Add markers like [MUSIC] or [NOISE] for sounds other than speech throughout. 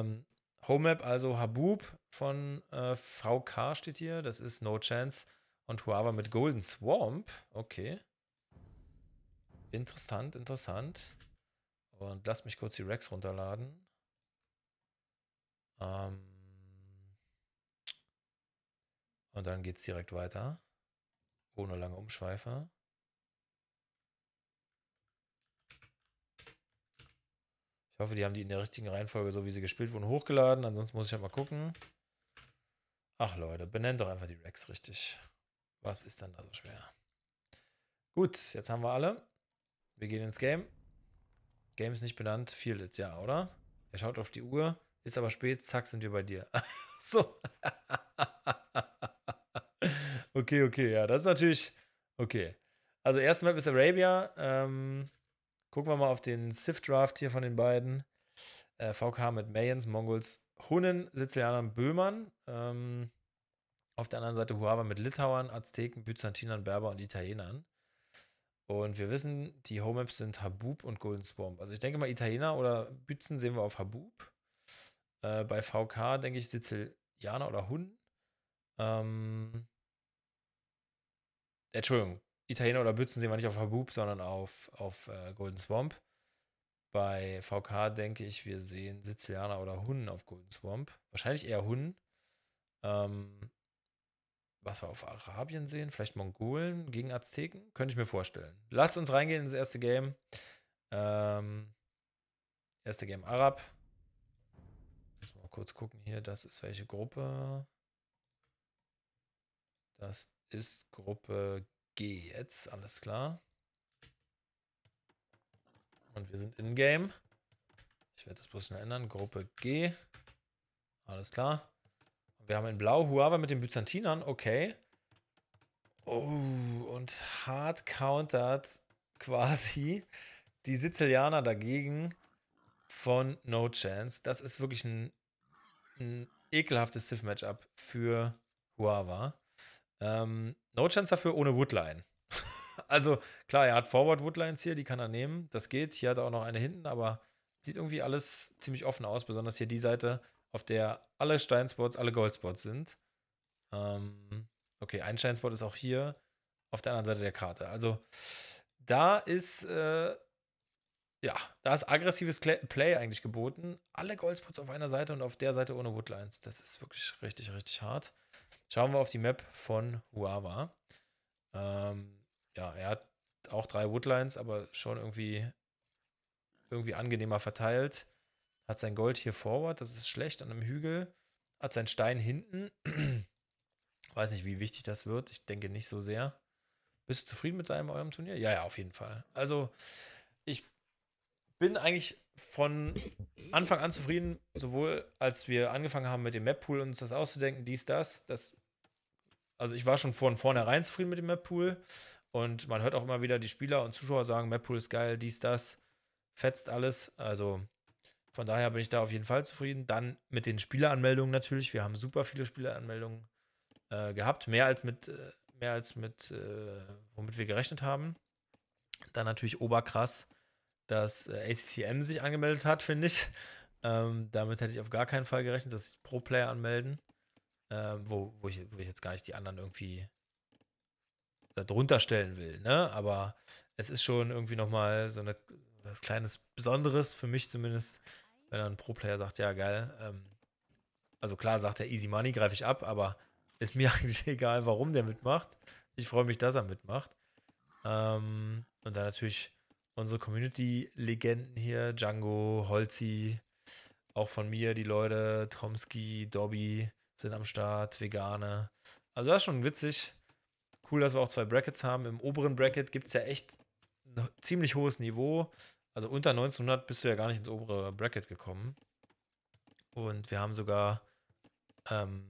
Ähm, Map, also Habub von äh, VK steht hier. Das ist No Chance. Und Huava mit Golden Swamp. Okay. Interessant, interessant. Und lasst mich kurz die Rex runterladen. Ähm Und dann geht es direkt weiter. Ohne lange Umschweifer. Ich hoffe, die haben die in der richtigen Reihenfolge, so wie sie gespielt wurden, hochgeladen. Ansonsten muss ich halt mal gucken. Ach Leute, benennt doch einfach die Rex richtig. Was ist denn da so schwer? Gut, jetzt haben wir alle. Wir gehen ins Game. Game ist nicht benannt, Fields, ja, oder? Er schaut auf die Uhr, ist aber spät, zack, sind wir bei dir. [LAUGHS] so. [LAUGHS] okay, okay, ja, das ist natürlich. Okay. Also, erste Map ist Arabia. Ähm, Gucken wir mal auf den Sif-Draft hier von den beiden. Äh, VK mit Mayans, Mongols, Hunnen, Sizilianern, Böhmern. Ähm, auf der anderen Seite Huawa mit Litauern, Azteken, Byzantinern, Berber und Italienern. Und wir wissen, die Homemaps sind Habub und Golden Swamp. Also ich denke mal, Italiener oder Bützen sehen wir auf Habub. Äh, bei VK denke ich Sizilianer oder Hunnen. Ähm, Entschuldigung, Italiener oder Bützen sehen wir nicht auf Habub, sondern auf, auf äh, Golden Swamp. Bei VK denke ich, wir sehen Sizilianer oder Hunnen auf Golden Swamp. Wahrscheinlich eher Hunnen. Ähm, was wir auf Arabien sehen, vielleicht Mongolen gegen Azteken, könnte ich mir vorstellen. Lasst uns reingehen ins erste Game. Ähm, erste Game Arab. Muss mal kurz gucken hier, das ist welche Gruppe. Das ist Gruppe G. G jetzt, alles klar. Und wir sind in-game. Ich werde das bloß schnell ändern. Gruppe G. Alles klar. Wir haben in Blau Huawei mit den Byzantinern. Okay. Oh, und hart countert quasi die Sizilianer dagegen von No Chance. Das ist wirklich ein, ein ekelhaftes sith matchup für Huawei. Ähm, no Chance dafür ohne Woodline. [LAUGHS] also klar, er hat Forward Woodlines hier, die kann er nehmen. Das geht. Hier hat er auch noch eine hinten, aber sieht irgendwie alles ziemlich offen aus, besonders hier die Seite, auf der alle Steinspots, alle Goldspots sind. Ähm, okay, ein Steinspot ist auch hier auf der anderen Seite der Karte. Also da ist, äh, ja, da ist aggressives Play eigentlich geboten. Alle Goldspots auf einer Seite und auf der Seite ohne Woodlines. Das ist wirklich richtig, richtig hart. Schauen wir auf die Map von Huawa. Ähm, ja, er hat auch drei Woodlines, aber schon irgendwie, irgendwie angenehmer verteilt. Hat sein Gold hier forward, das ist schlecht an einem Hügel. Hat seinen Stein hinten. [CLEARS THROAT] Weiß nicht, wie wichtig das wird. Ich denke nicht so sehr. Bist du zufrieden mit deinem eurem Turnier? Ja, ja, auf jeden Fall. Also, ich bin eigentlich von Anfang an zufrieden, sowohl als wir angefangen haben mit dem Map-Pool und uns das auszudenken, dies, das, das also ich war schon von vornherein zufrieden mit dem Map-Pool. Und man hört auch immer wieder die Spieler und Zuschauer sagen, Map-Pool ist geil, dies, das, fetzt alles. Also von daher bin ich da auf jeden Fall zufrieden. Dann mit den Spieleranmeldungen natürlich. Wir haben super viele Spieleranmeldungen äh, gehabt. Mehr als mit, äh, mehr als mit, äh, womit wir gerechnet haben. Dann natürlich oberkrass, dass äh, ACCM sich angemeldet hat, finde ich. Ähm, damit hätte ich auf gar keinen Fall gerechnet, dass sich Pro-Player anmelden äh, wo, wo, ich, wo ich jetzt gar nicht die anderen irgendwie darunter stellen will, ne? Aber es ist schon irgendwie nochmal so eine, was kleines Besonderes für mich zumindest, wenn dann ein Pro-Player sagt, ja geil, ähm, also klar sagt er Easy Money, greife ich ab, aber ist mir [LAUGHS] eigentlich egal, warum der mitmacht. Ich freue mich, dass er mitmacht. Ähm, und dann natürlich unsere Community-Legenden hier, Django, Holzi, auch von mir die Leute, Tomski, Dobby, sind am Start, Vegane. Also das ist schon witzig. Cool, dass wir auch zwei Brackets haben. Im oberen Bracket gibt es ja echt ein ziemlich hohes Niveau. Also unter 1900 bist du ja gar nicht ins obere Bracket gekommen. Und wir haben sogar ähm,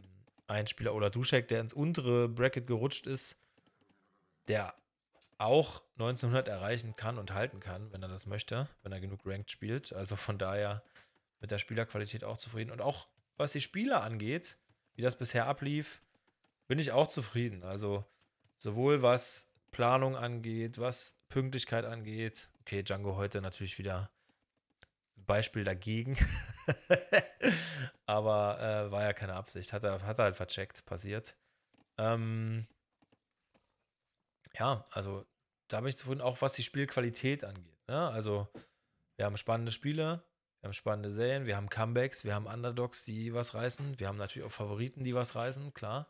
einen Spieler, oder Duschek, der ins untere Bracket gerutscht ist, der auch 1900 erreichen kann und halten kann, wenn er das möchte, wenn er genug Ranked spielt. Also von daher mit der Spielerqualität auch zufrieden. Und auch was die Spieler angeht, wie das bisher ablief, bin ich auch zufrieden. Also sowohl was Planung angeht, was Pünktlichkeit angeht. Okay, Django heute natürlich wieder ein Beispiel dagegen. [LAUGHS] Aber äh, war ja keine Absicht. Hat er, hat er halt vercheckt, passiert. Ähm, ja, also da bin ich zufrieden, auch was die Spielqualität angeht. Ne? Also wir haben spannende Spiele, wir haben spannende Serien, wir haben Comebacks, wir haben Underdogs, die was reißen. Wir haben natürlich auch Favoriten, die was reißen, klar.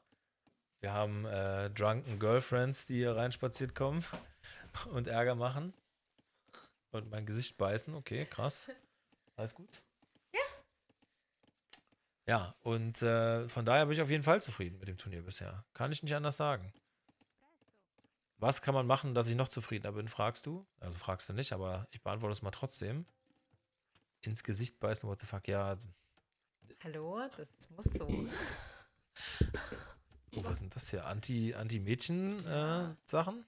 Wir haben äh, Drunken Girlfriends, die hier reinspaziert kommen [LAUGHS] und Ärger machen. Und mein Gesicht beißen, okay, krass. Alles gut? Ja. Ja, und äh, von daher bin ich auf jeden Fall zufrieden mit dem Turnier bisher. Kann ich nicht anders sagen. Was kann man machen, dass ich noch zufriedener bin, fragst du. Also fragst du nicht, aber ich beantworte es mal trotzdem ins Gesicht beißen, what the fuck, ja. Hallo, das muss so. Oh, was sind das hier? Anti-Mädchen-Sachen? anti äh, sachen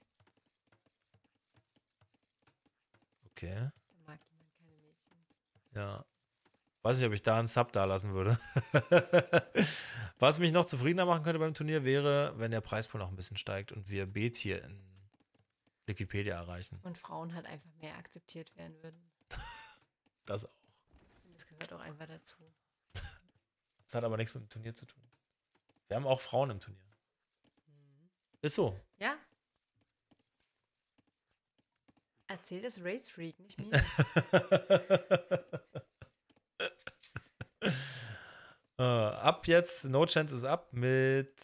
Okay. Mag jemand keine Mädchen. Ja. Weiß nicht, ob ich da einen Sub da lassen würde. [LAUGHS] Was mich noch zufriedener machen könnte beim Turnier wäre, wenn der Preispool noch ein bisschen steigt und wir b hier in Wikipedia erreichen. Und Frauen halt einfach mehr akzeptiert werden würden. das auch gehört auch einfach dazu. [LAUGHS] Das hat aber nichts mit dem Turnier zu tun. Wir haben auch Frauen im Turnier. Mhm. Ist so. Ja. Erzähl das Race Freak, nicht mir. [LAUGHS] äh, ab jetzt, No Chance ist ab mit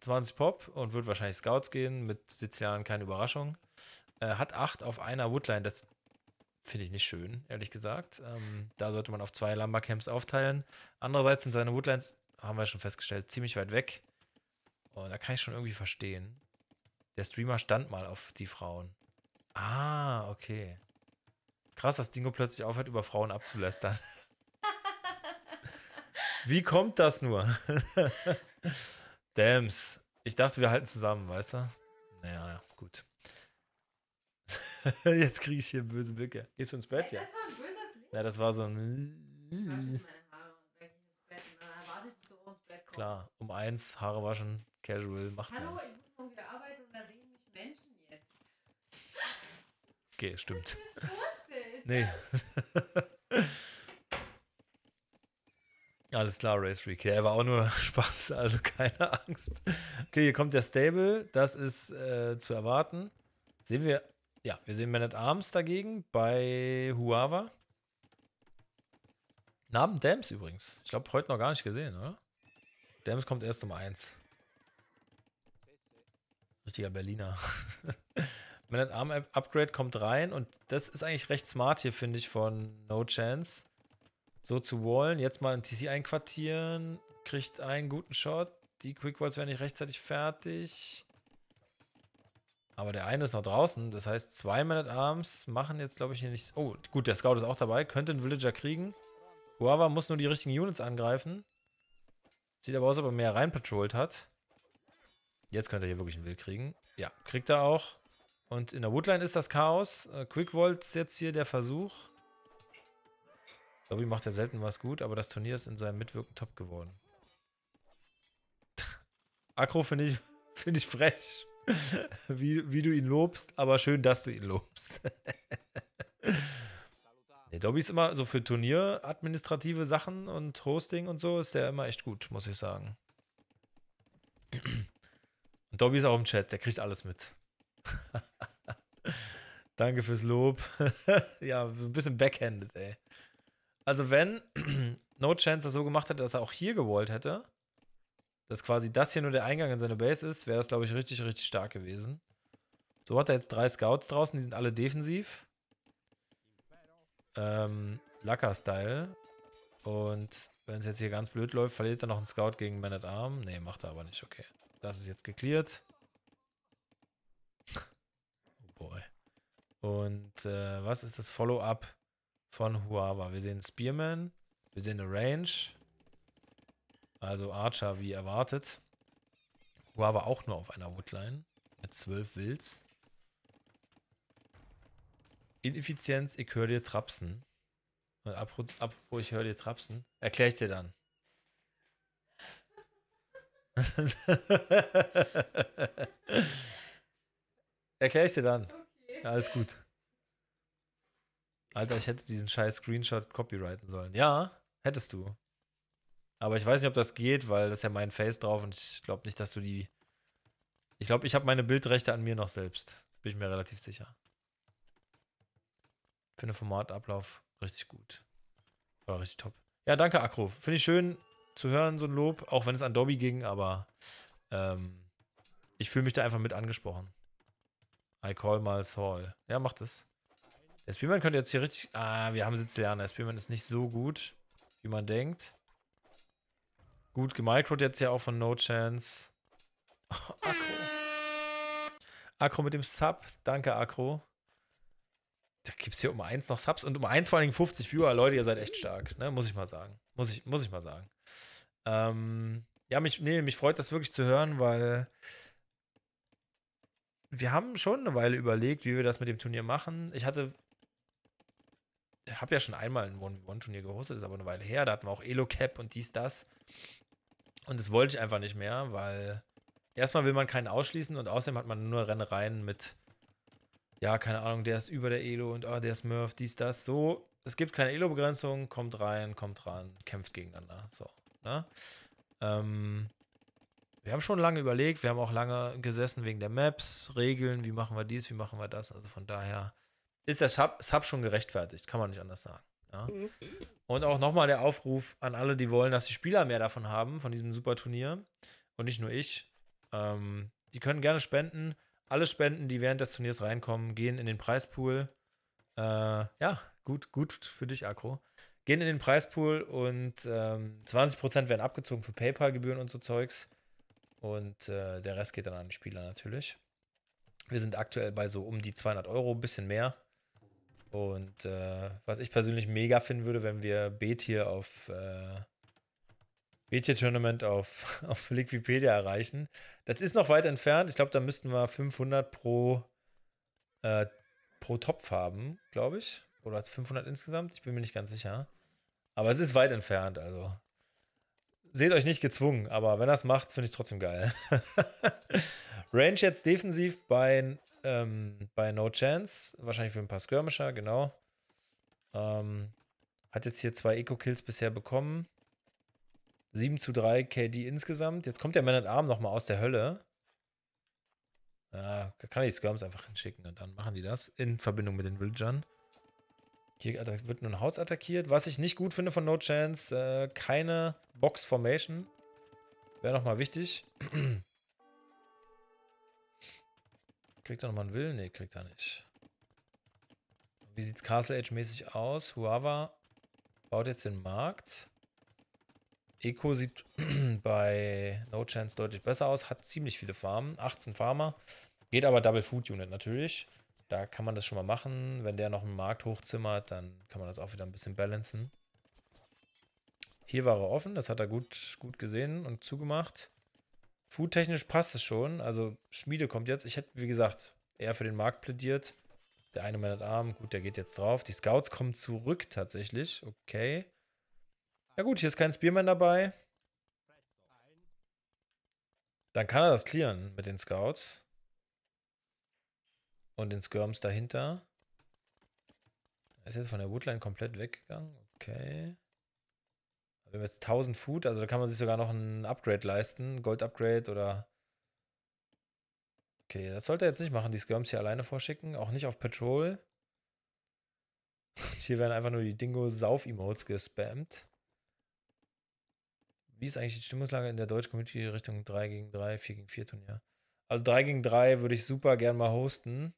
20 Pop und wird wahrscheinlich Scouts gehen. Mit Sizian keine Überraschung. Äh, hat 8 auf einer Woodline. Das finde ich nicht schön, ehrlich gesagt. Ähm, da sollte man auf zwei Lumbercamps aufteilen. Andererseits sind seine Woodlands, haben wir schon festgestellt, ziemlich weit weg. Und da kann ich schon irgendwie verstehen. Der Streamer stand mal auf die Frauen. Ah, okay. Krass, dass Dingo plötzlich aufhört, über Frauen abzulästern. [LAUGHS] Wie kommt das nur? [LAUGHS] Dams. Ich dachte, wir halten zusammen, weißt du? Naja, gut. [LAUGHS] Jetzt kriege ich hier einen bösen Blick. Gehst du ins Bett? Ja. Das war ein böser Blick. Ja, das war so ein. Klar, um eins, Haare waschen, casual, macht Hallo, man. ich muss morgen wieder arbeiten und da sehen mich Menschen jetzt. Okay, stimmt. Nee. [LAUGHS] Alles klar, Race Freak. er war auch nur [LAUGHS] Spaß, also keine Angst. Okay, hier kommt der Stable. Das ist äh, zu erwarten. Sehen wir ja, wir sehen Man at Arms dagegen bei Huava. Namen Dams übrigens. Ich glaube, heute noch gar nicht gesehen, oder? Dams kommt erst um 1. Richtiger Berliner. Man [LAUGHS] at Arm Upgrade kommt rein und das ist eigentlich recht smart hier, finde ich, von No Chance. So zu wallen, jetzt mal ein TC einquartieren, kriegt einen guten Shot. Die Quick Walls werden nicht rechtzeitig fertig. Aber der eine ist noch draußen. Das heißt, zwei Man at Arms machen jetzt, glaube ich, hier nichts. Oh, gut, der Scout ist auch dabei. Könnte einen Villager kriegen. Guava muss nur die richtigen Units angreifen. Sieht aber aus, ob er mehr rein patrolt hat. Jetzt könnte er hier wirklich einen Will kriegen. Ja, kriegt er auch. Und in der Woodline ist das Chaos. Äh, Vault ist jetzt hier der Versuch. Dobby macht ja selten was gut, aber das Turnier ist in seinem Mitwirken top geworden. Akro [LAUGHS] finde ich, [LAUGHS] find ich frech wie, wie du ihn lobst, aber schön, dass du ihn lobst. Der Dobby ist immer so für Turnieradministrative Sachen und Hosting und so ist der immer echt gut, muss ich sagen. Und Dobby ist auch im Chat, der kriegt alles mit. [LAUGHS] Danke fürs Lob. [LAUGHS] ja, so ein bisschen backhanded, ey. Also wenn [CLEARS THROAT] No Chance das so gemacht hätte, dass er auch hier gewollt hätte, dass quasi das hier nur der Eingang in seine Base ist, wäre das, glaube ich, richtig, richtig stark gewesen. So hat er jetzt drei Scouts draußen, die sind alle defensiv. Ähm, Lacker-Style. Und wenn es jetzt hier ganz blöd läuft, verliert er noch einen Scout gegen Man at Arm. Nee, macht er aber nicht. Okay. Das ist jetzt geklärt. oh boy. Und äh, was ist das Follow-up von Huawa? Wir sehen Spearman. Wir sehen eine Range. Also Archer wie erwartet. aber auch nur auf einer Woodline. Mit 12 Wills. Ineffizienz, ich höre dir trapsen. Und apropos, ich höre dir trapsen. Erkläre ich dir dann. [LAUGHS] Erkläre ich dir dann. Okay. alles gut. Alter, ich hätte diesen scheiß Screenshot copyrighten sollen. Ja, hättest du. Aber ich weiß nicht, ob das geht, weil das ist ja mein Face drauf und ich glaube nicht, dass du die. Ich glaube, ich habe meine Bildrechte an mir noch selbst. Bin ich mir relativ sicher. Finde Formatablauf richtig gut. War richtig top. Ja, danke, Akro. Finde ich schön zu hören, so ein Lob, auch wenn es an Dobby ging, aber ähm, ich fühle mich da einfach mit angesprochen. I call mal Saul. Ja, macht es. Der Spielmann könnte jetzt hier richtig. Ah, wir haben Sizilianer. Der Spielmann ist nicht so gut, wie man denkt. Gut gemicrot jetzt ja auch von No Chance. Oh, [LAUGHS] Akro. Akro mit dem Sub. Danke, Akro. Da gibt es hier um eins noch Subs und um eins vor allen Dingen 50 Viewer. Leute, ihr seid echt stark, ne? Muss ich mal sagen. Muss ich, muss ich mal sagen. Ähm, ja, mich, nee, mich freut das wirklich zu hören, weil wir haben schon eine Weile überlegt, wie wir das mit dem Turnier machen. Ich hatte Ich habe ja schon einmal ein One-on-One-Turnier gehostet, ist aber eine Weile her. Da hatten wir auch Elo-Cap und dies, das. Und das wollte ich einfach nicht mehr, weil erstmal will man keinen ausschließen und außerdem hat man nur Rennereien mit, ja, keine Ahnung, der ist über der Elo und oh, der ist Murph, dies, das, so. Es gibt keine Elo-Begrenzung, kommt rein, kommt ran, kämpft gegeneinander. So, ne? Ähm, wir haben schon lange überlegt, wir haben auch lange gesessen wegen der Maps, Regeln, wie machen wir dies, wie machen wir das. Also von daher ist das Sub, Sub schon gerechtfertigt, kann man nicht anders sagen. Ja. Mhm. Und auch nochmal der Aufruf an alle, die wollen, dass die Spieler mehr davon haben, von diesem super Turnier. Und nicht nur ich. Ähm, die können gerne spenden. Alle Spenden, die während des Turniers reinkommen, gehen in den Preispool. Äh, ja, gut, gut für dich, Akro. Gehen in den Preispool und ähm, 20% werden abgezogen für PayPal-Gebühren und so Zeugs. Und äh, der Rest geht dann an die Spieler natürlich. Wir sind aktuell bei so um die 200 Euro, ein bisschen mehr. Und äh, was ich persönlich mega finden würde, wenn wir B-Tier auf äh, B-Tier-Tournament auf, [LAUGHS] auf Liquipedia erreichen. Das ist noch weit entfernt. Ich glaube, da müssten wir 500 pro, äh, pro Topf haben, glaube ich. Oder 500 insgesamt. Ich bin mir nicht ganz sicher. Aber es ist weit entfernt, also. Seht euch nicht gezwungen, aber wenn er es macht, finde ich trotzdem geil. [LAUGHS] Range jetzt defensiv bei ähm, bei No Chance. Wahrscheinlich für ein paar Skirmisher, genau. Ähm, hat jetzt hier zwei Eco-Kills bisher bekommen. 7 zu 3 KD insgesamt. Jetzt kommt der Man at Arm nochmal aus der Hölle. Ah, da kann ich die Skirms einfach hinschicken und dann machen die das in Verbindung mit den Villagern. Hier wird nur ein Haus attackiert. Was ich nicht gut finde von No Chance, äh, keine Box Formation. Wäre nochmal wichtig. [CLEARS THROAT] Kriegt er nochmal einen Willen? Ne, kriegt er nicht. Wie sieht's Castle Age mäßig aus? Huava baut jetzt den Markt. Eco sieht [CLEARS THROAT] bei No Chance deutlich besser aus, hat ziemlich viele Farmen, 18 Farmer, geht aber Double Food Unit natürlich. Da kann man das schon mal machen. Wenn der noch einen Markt hochzimmert, dann kann man das auch wieder ein bisschen balancen. Hier war er offen, das hat er gut, gut gesehen und zugemacht. Foodtechnisch passt es schon. Also Schmiede kommt jetzt. Ich hätte, wie gesagt, eher für den Markt plädiert. Der eine Mann hat Arm. Ah, gut, der geht jetzt drauf. Die Scouts kommen zurück tatsächlich. Okay. Ja gut, hier ist kein Spearman dabei. Dann kann er das clearen mit den Scouts. Und den Skirms dahinter. Er ist jetzt von der Woodline komplett weggegangen. Okay wir haben jetzt 1000 Food, also da kann man sich sogar noch ein Upgrade leisten, Gold-Upgrade oder. Okay, das sollte er jetzt nicht machen, die Skirms hier alleine vorschicken, auch nicht auf Patrol. [LAUGHS] hier werden einfach nur die Dingo-Sauf-Emotes gespammt. Wie ist eigentlich die Stimmungslage in der deutschen Community Richtung 3 gegen 3, 4 gegen 4 Turnier? Also 3 gegen 3 würde ich super gern mal hosten.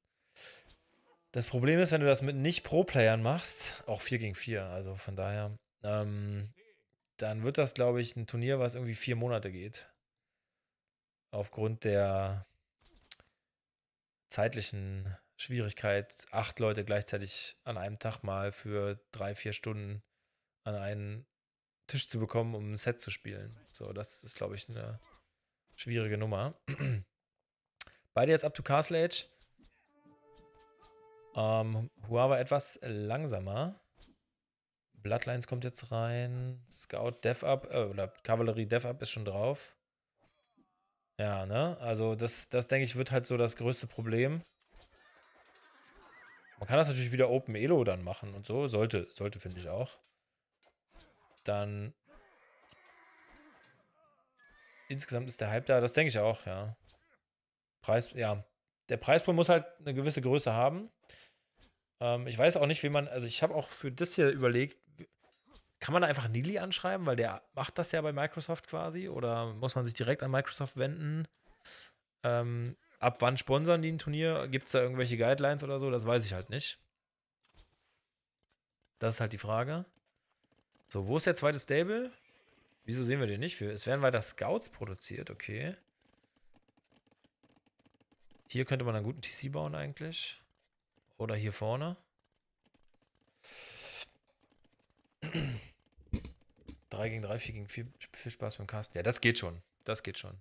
Das Problem ist, wenn du das mit nicht Pro-Playern machst, auch 4 gegen 4, also von daher, ähm, dann wird das, glaube ich, ein Turnier, was irgendwie vier Monate geht. Aufgrund der zeitlichen Schwierigkeit, acht Leute gleichzeitig an einem Tag mal für drei, vier Stunden an einen Tisch zu bekommen, um ein Set zu spielen. So, das ist, glaube ich, eine schwierige Nummer. [CLEARS THROAT] Beide jetzt up to Castle Age. Ähm, Hua war etwas langsamer. Bloodlines kommt jetzt rein. Scout Dev Up äh, oder Kavallerie Dev Up ist schon drauf. Ja, ne? Also das, das denke ich wird halt so das größte Problem. Man kann das natürlich wieder Open Elo dann machen und so. Sollte, sollte finde ich auch. Dann insgesamt ist der Hype da. Das denke ich auch, ja. Preis, ja. Der Preispool muss halt eine gewisse Größe haben. Ähm, ich weiß auch nicht, wie man, also ich habe auch für das hier überlegt, kann man da einfach Nili anschreiben, weil der macht das ja bei Microsoft quasi? Oder muss man sich direkt an Microsoft wenden? Ähm, ab wann sponsern die ein Turnier? Gibt es da irgendwelche Guidelines oder so? Das weiß ich halt nicht. Das ist halt die Frage. So, wo ist der zweite Stable? Wieso sehen wir den nicht? Es werden weiter Scouts produziert, okay. Hier könnte man einen guten TC bauen eigentlich. Oder hier vorne. 3 gegen 3, 4 gegen 4, viel Spaß beim Casten. Ja, das geht schon. Das geht schon.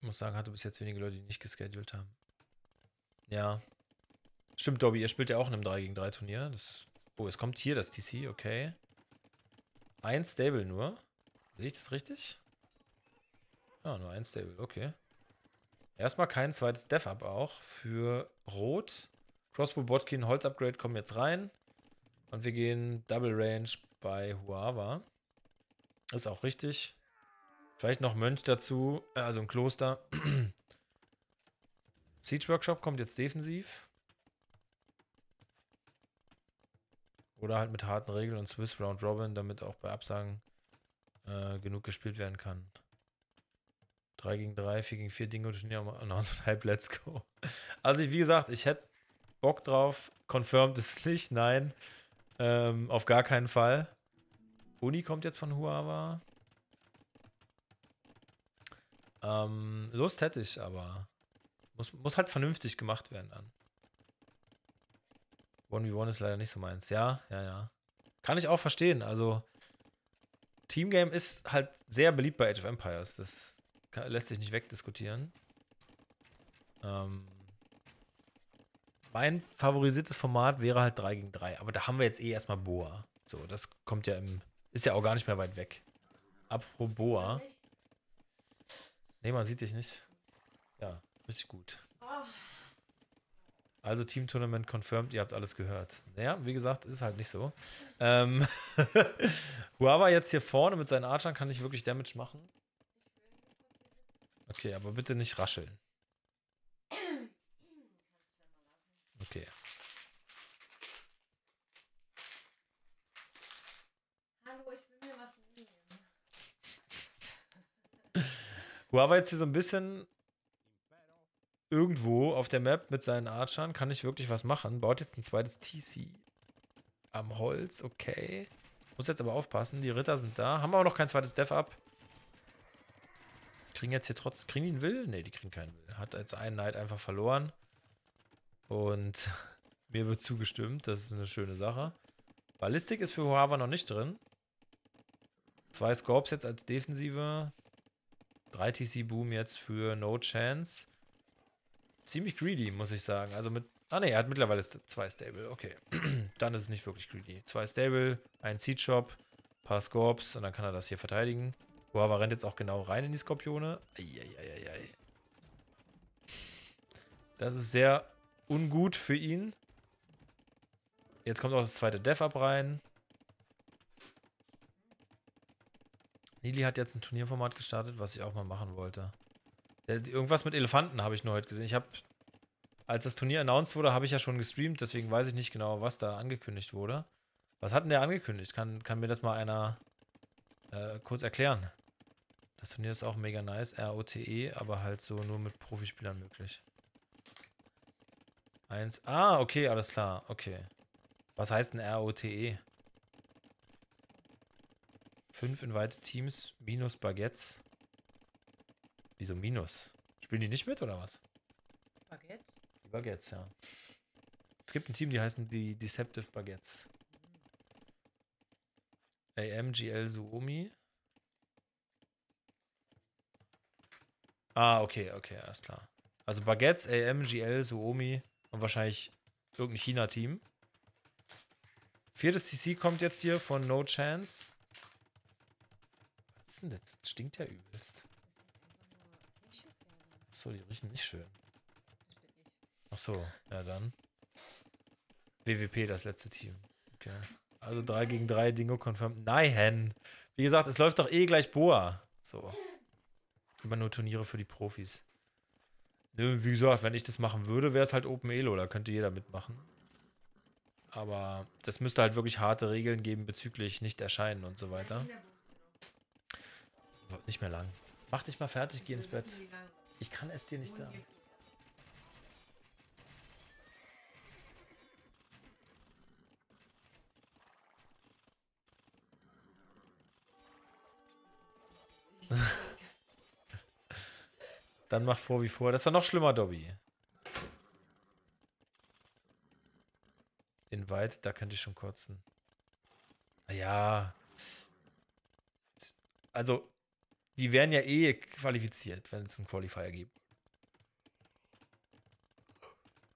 Ich muss sagen, hatte bis jetzt wenige Leute, die nicht gescheduled haben. Ja. Stimmt, Dobby, ihr spielt ja auch in einem 3 gegen 3 Turnier. Das, oh, es kommt hier das TC, okay. Ein Stable nur. Sehe ich das richtig? Ja, nur ein Stable, okay. Erstmal kein zweites death up auch für Rot. Crossbow Botkin, Holz-Upgrade kommen jetzt rein. Und wir gehen Double Range bei Huava. Ist auch richtig. Vielleicht noch Mönch dazu, äh, also ein Kloster. [CLEARS THROAT] Siege Workshop kommt jetzt defensiv. Oder halt mit harten Regeln und Swiss Round Robin, damit auch bei Absagen äh, genug gespielt werden kann. 3 gegen 3, 4 gegen 4 Dingo Turnier um [LAUGHS] halb let's go. Also, wie gesagt, ich hätte Bock drauf. Confirmed ist nicht, nein. Ähm, auf gar keinen Fall. Uni kommt jetzt von Huawei. Ähm, Lust hätte ich, aber muss, muss halt vernünftig gemacht werden dann. 1v1 ist leider nicht so meins. Ja, ja, ja. Kann ich auch verstehen. Also, Teamgame ist halt sehr beliebt bei Age of Empires. Das lässt sich nicht wegdiskutieren. Ähm, mein favorisiertes Format wäre halt 3 gegen 3, aber da haben wir jetzt eh erstmal Boa. So, das kommt ja im. Ist ja auch gar nicht mehr weit weg. Apropos Boa. Nee, man sieht dich nicht. Ja, richtig gut. Ah. Also Team Tournament confirmed, ihr habt alles gehört. Naja, wie gesagt, ist halt nicht so. Ähm, [LAUGHS] Huawei jetzt hier vorne mit seinen Archern kann nicht wirklich Damage machen. Okay, aber bitte nicht rascheln. Okay. Hallo, ich will mir was nehmen. Huawei ist hier so ein bisschen irgendwo auf der Map mit seinen Archern. Kann ich wirklich was machen? Baut jetzt ein zweites TC am Holz. Okay. Muss jetzt aber aufpassen. Die Ritter sind da. Haben aber noch kein zweites Dev ab kriegen jetzt hier trotzdem. Kriegen die einen Will? Ne, die kriegen keinen Will. Hat jetzt einen Knight einfach verloren. Und [LAUGHS] mir wird zugestimmt. Das ist eine schöne Sache. Ballistik ist für Huava noch nicht drin. Zwei Scorps jetzt als Defensive. Drei TC-Boom jetzt für No Chance. Ziemlich greedy, muss ich sagen. Also mit. Ah ne, er hat mittlerweile zwei Stable. Okay. [CLEARS THROAT] dann ist es nicht wirklich greedy. Zwei Stable, ein Seed-Shop, paar Scorps und dann kann er das hier verteidigen. Guava rennt jetzt auch genau rein in die Skorpione. Eieieiei. Das ist sehr ungut für ihn. Jetzt kommt auch das zweite Dev-Up rein. Nili hat jetzt ein Turnierformat gestartet, was ich auch mal machen wollte. Irgendwas mit Elefanten habe ich nur heute gesehen. Ich habe, als das Turnier announced wurde, habe ich ja schon gestreamt, deswegen weiß ich nicht genau, was da angekündigt wurde. Was hat denn der angekündigt? Kann, kann mir das mal einer äh, kurz erklären? Das Turnier ist auch mega nice, ROTE, aber halt so nur mit Profispielern möglich. Eins. Ah, okay, alles klar. Okay. Was heißt ein ROTE? Fünf invited Teams minus Baguettes. Wieso minus? Spielen die nicht mit oder was? Baguettes? Die Baguettes, ja. Es gibt ein Team, die heißen die Deceptive Baguettes. AMGL Suomi. Ah, okay, okay, alles klar. Also Baguettes, AM, GL, Suomi und wahrscheinlich irgendein China-Team. Viertes CC kommt jetzt hier von No Chance. Was ist denn das? Das stinkt ja übelst. Achso, die riechen nicht schön. Achso, ja dann. WWP, das letzte Team. Okay. Also 3 gegen 3, Dingo confirmed. Nein! Hen. Wie gesagt, es läuft doch eh gleich Boa. So. Immer nur Turniere für die Profis. Wie gesagt, wenn ich das machen würde, wäre es halt Open Elo, da könnte jeder mitmachen. Aber das müsste halt wirklich harte Regeln geben bezüglich nicht erscheinen und so weiter. Nicht mehr lang. Mach dich mal fertig, geh ins Bett. Ich kann es dir nicht sagen. [LAUGHS] Dann mach vor wie vor. Das ist ja noch schlimmer, Dobby. Invite, da könnte ich schon kotzen. Naja. Also, die wären ja eh qualifiziert, wenn es einen Qualifier gibt.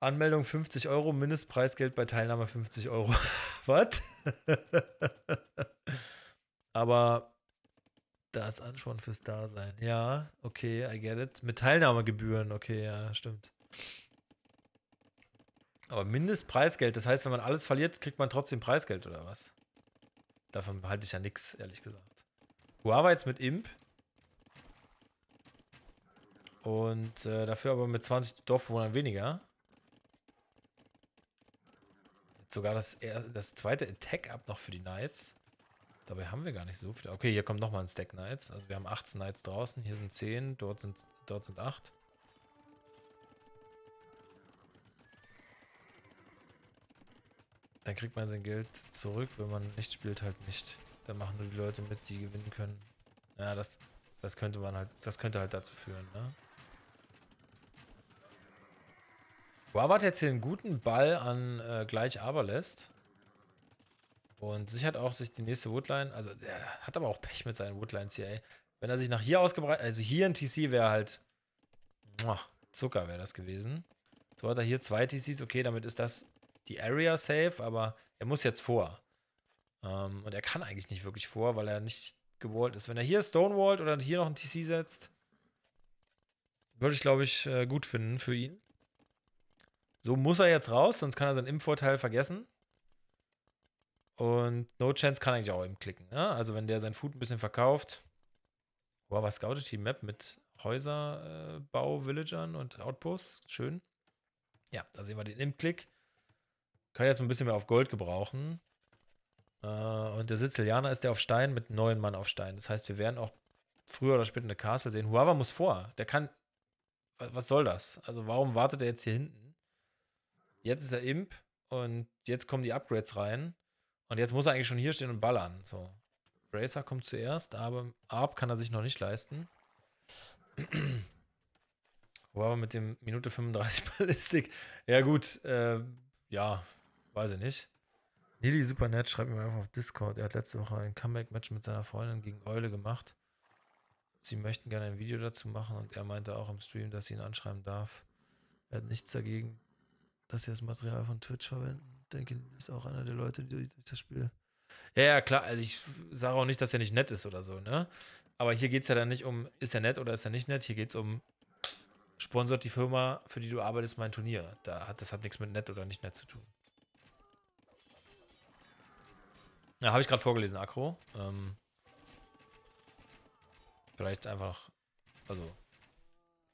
Anmeldung 50 Euro, Mindestpreisgeld bei Teilnahme 50 Euro. [LAUGHS] Was? [LAUGHS] Aber da ist Ansporn fürs Dasein. Ja, okay, I get it. Mit Teilnahmegebühren, okay, ja, stimmt. Aber Mindestpreisgeld, das heißt, wenn man alles verliert, kriegt man trotzdem Preisgeld oder was? Davon behalte ich ja nichts, ehrlich gesagt. Huawei jetzt mit Imp. Und äh, dafür aber mit 20 Dorfwohnern weniger. Jetzt sogar das, das zweite Attack-Up noch für die Knights. Dabei haben wir gar nicht so viel. Okay, hier kommt nochmal ein Stack Knights. Also wir haben 18 Knights draußen. Hier sind 10, dort sind, dort sind 8. Dann kriegt man sein Geld zurück. Wenn man nicht spielt, halt nicht. Dann machen nur die Leute mit, die gewinnen können. Ja, das, das könnte man halt, das könnte halt dazu führen, ne? Wow, hat jetzt hier einen guten Ball an äh, gleich aber lässt. Und sichert auch sich die nächste Woodline. Also, der hat aber auch Pech mit seinen Woodlines hier, ey. Wenn er sich nach hier ausgebreitet, also hier ein TC wäre halt Zucker wäre das gewesen. So hat er hier zwei TCs, okay, damit ist das die Area safe, aber er muss jetzt vor. Ähm, und er kann eigentlich nicht wirklich vor, weil er nicht gewollt ist. Wenn er hier Stonewallt oder hier noch ein TC setzt, würde ich, glaube ich, äh, gut finden für ihn. So muss er jetzt raus, sonst kann er seinen Impfvorteil vergessen. Und No Chance kann eigentlich auch eben klicken. Ne? Also wenn der sein Food ein bisschen verkauft. Wow, was scoutet die Map mit Häuserbau, äh, Villagern und Outposts? Schön. Ja, da sehen wir den Imp-Klick. Kann jetzt ein bisschen mehr auf Gold gebrauchen. Äh, und der Sizilianer ist der auf Stein mit neun Mann auf Stein. Das heißt, wir werden auch früher oder später eine Castle sehen. Huava muss vor. Der kann. Was soll das? Also, warum wartet er jetzt hier hinten? Jetzt ist er Imp und jetzt kommen die Upgrades rein. Und jetzt muss er eigentlich schon hier stehen und ballern. So. Racer kommt zuerst, aber Arp kann er sich noch nicht leisten. [CLEARS THROAT] Wobei wir mit dem Minute 35 Ballistik. Ja, gut. Äh, ja, weiß ich nicht. Lili super nett, schreibt mir einfach auf Discord. Er hat letzte Woche ein Comeback-Match mit seiner Freundin gegen Eule gemacht. Sie möchten gerne ein Video dazu machen und er meinte auch im Stream, dass sie ihn anschreiben darf. Er hat nichts dagegen, dass sie das Material von Twitch verwenden denke, ist auch einer der Leute, die durch das Spiel. Ja, ja, klar. Also ich sage auch nicht, dass er nicht nett ist oder so, ne? Aber hier geht es ja dann nicht um, ist er nett oder ist er nicht nett. Hier geht es um, sponsert die Firma, für die du arbeitest, mein Turnier. Da hat, das hat nichts mit nett oder nicht nett zu tun. Ja, habe ich gerade vorgelesen, Akro. Ähm, vielleicht einfach, also,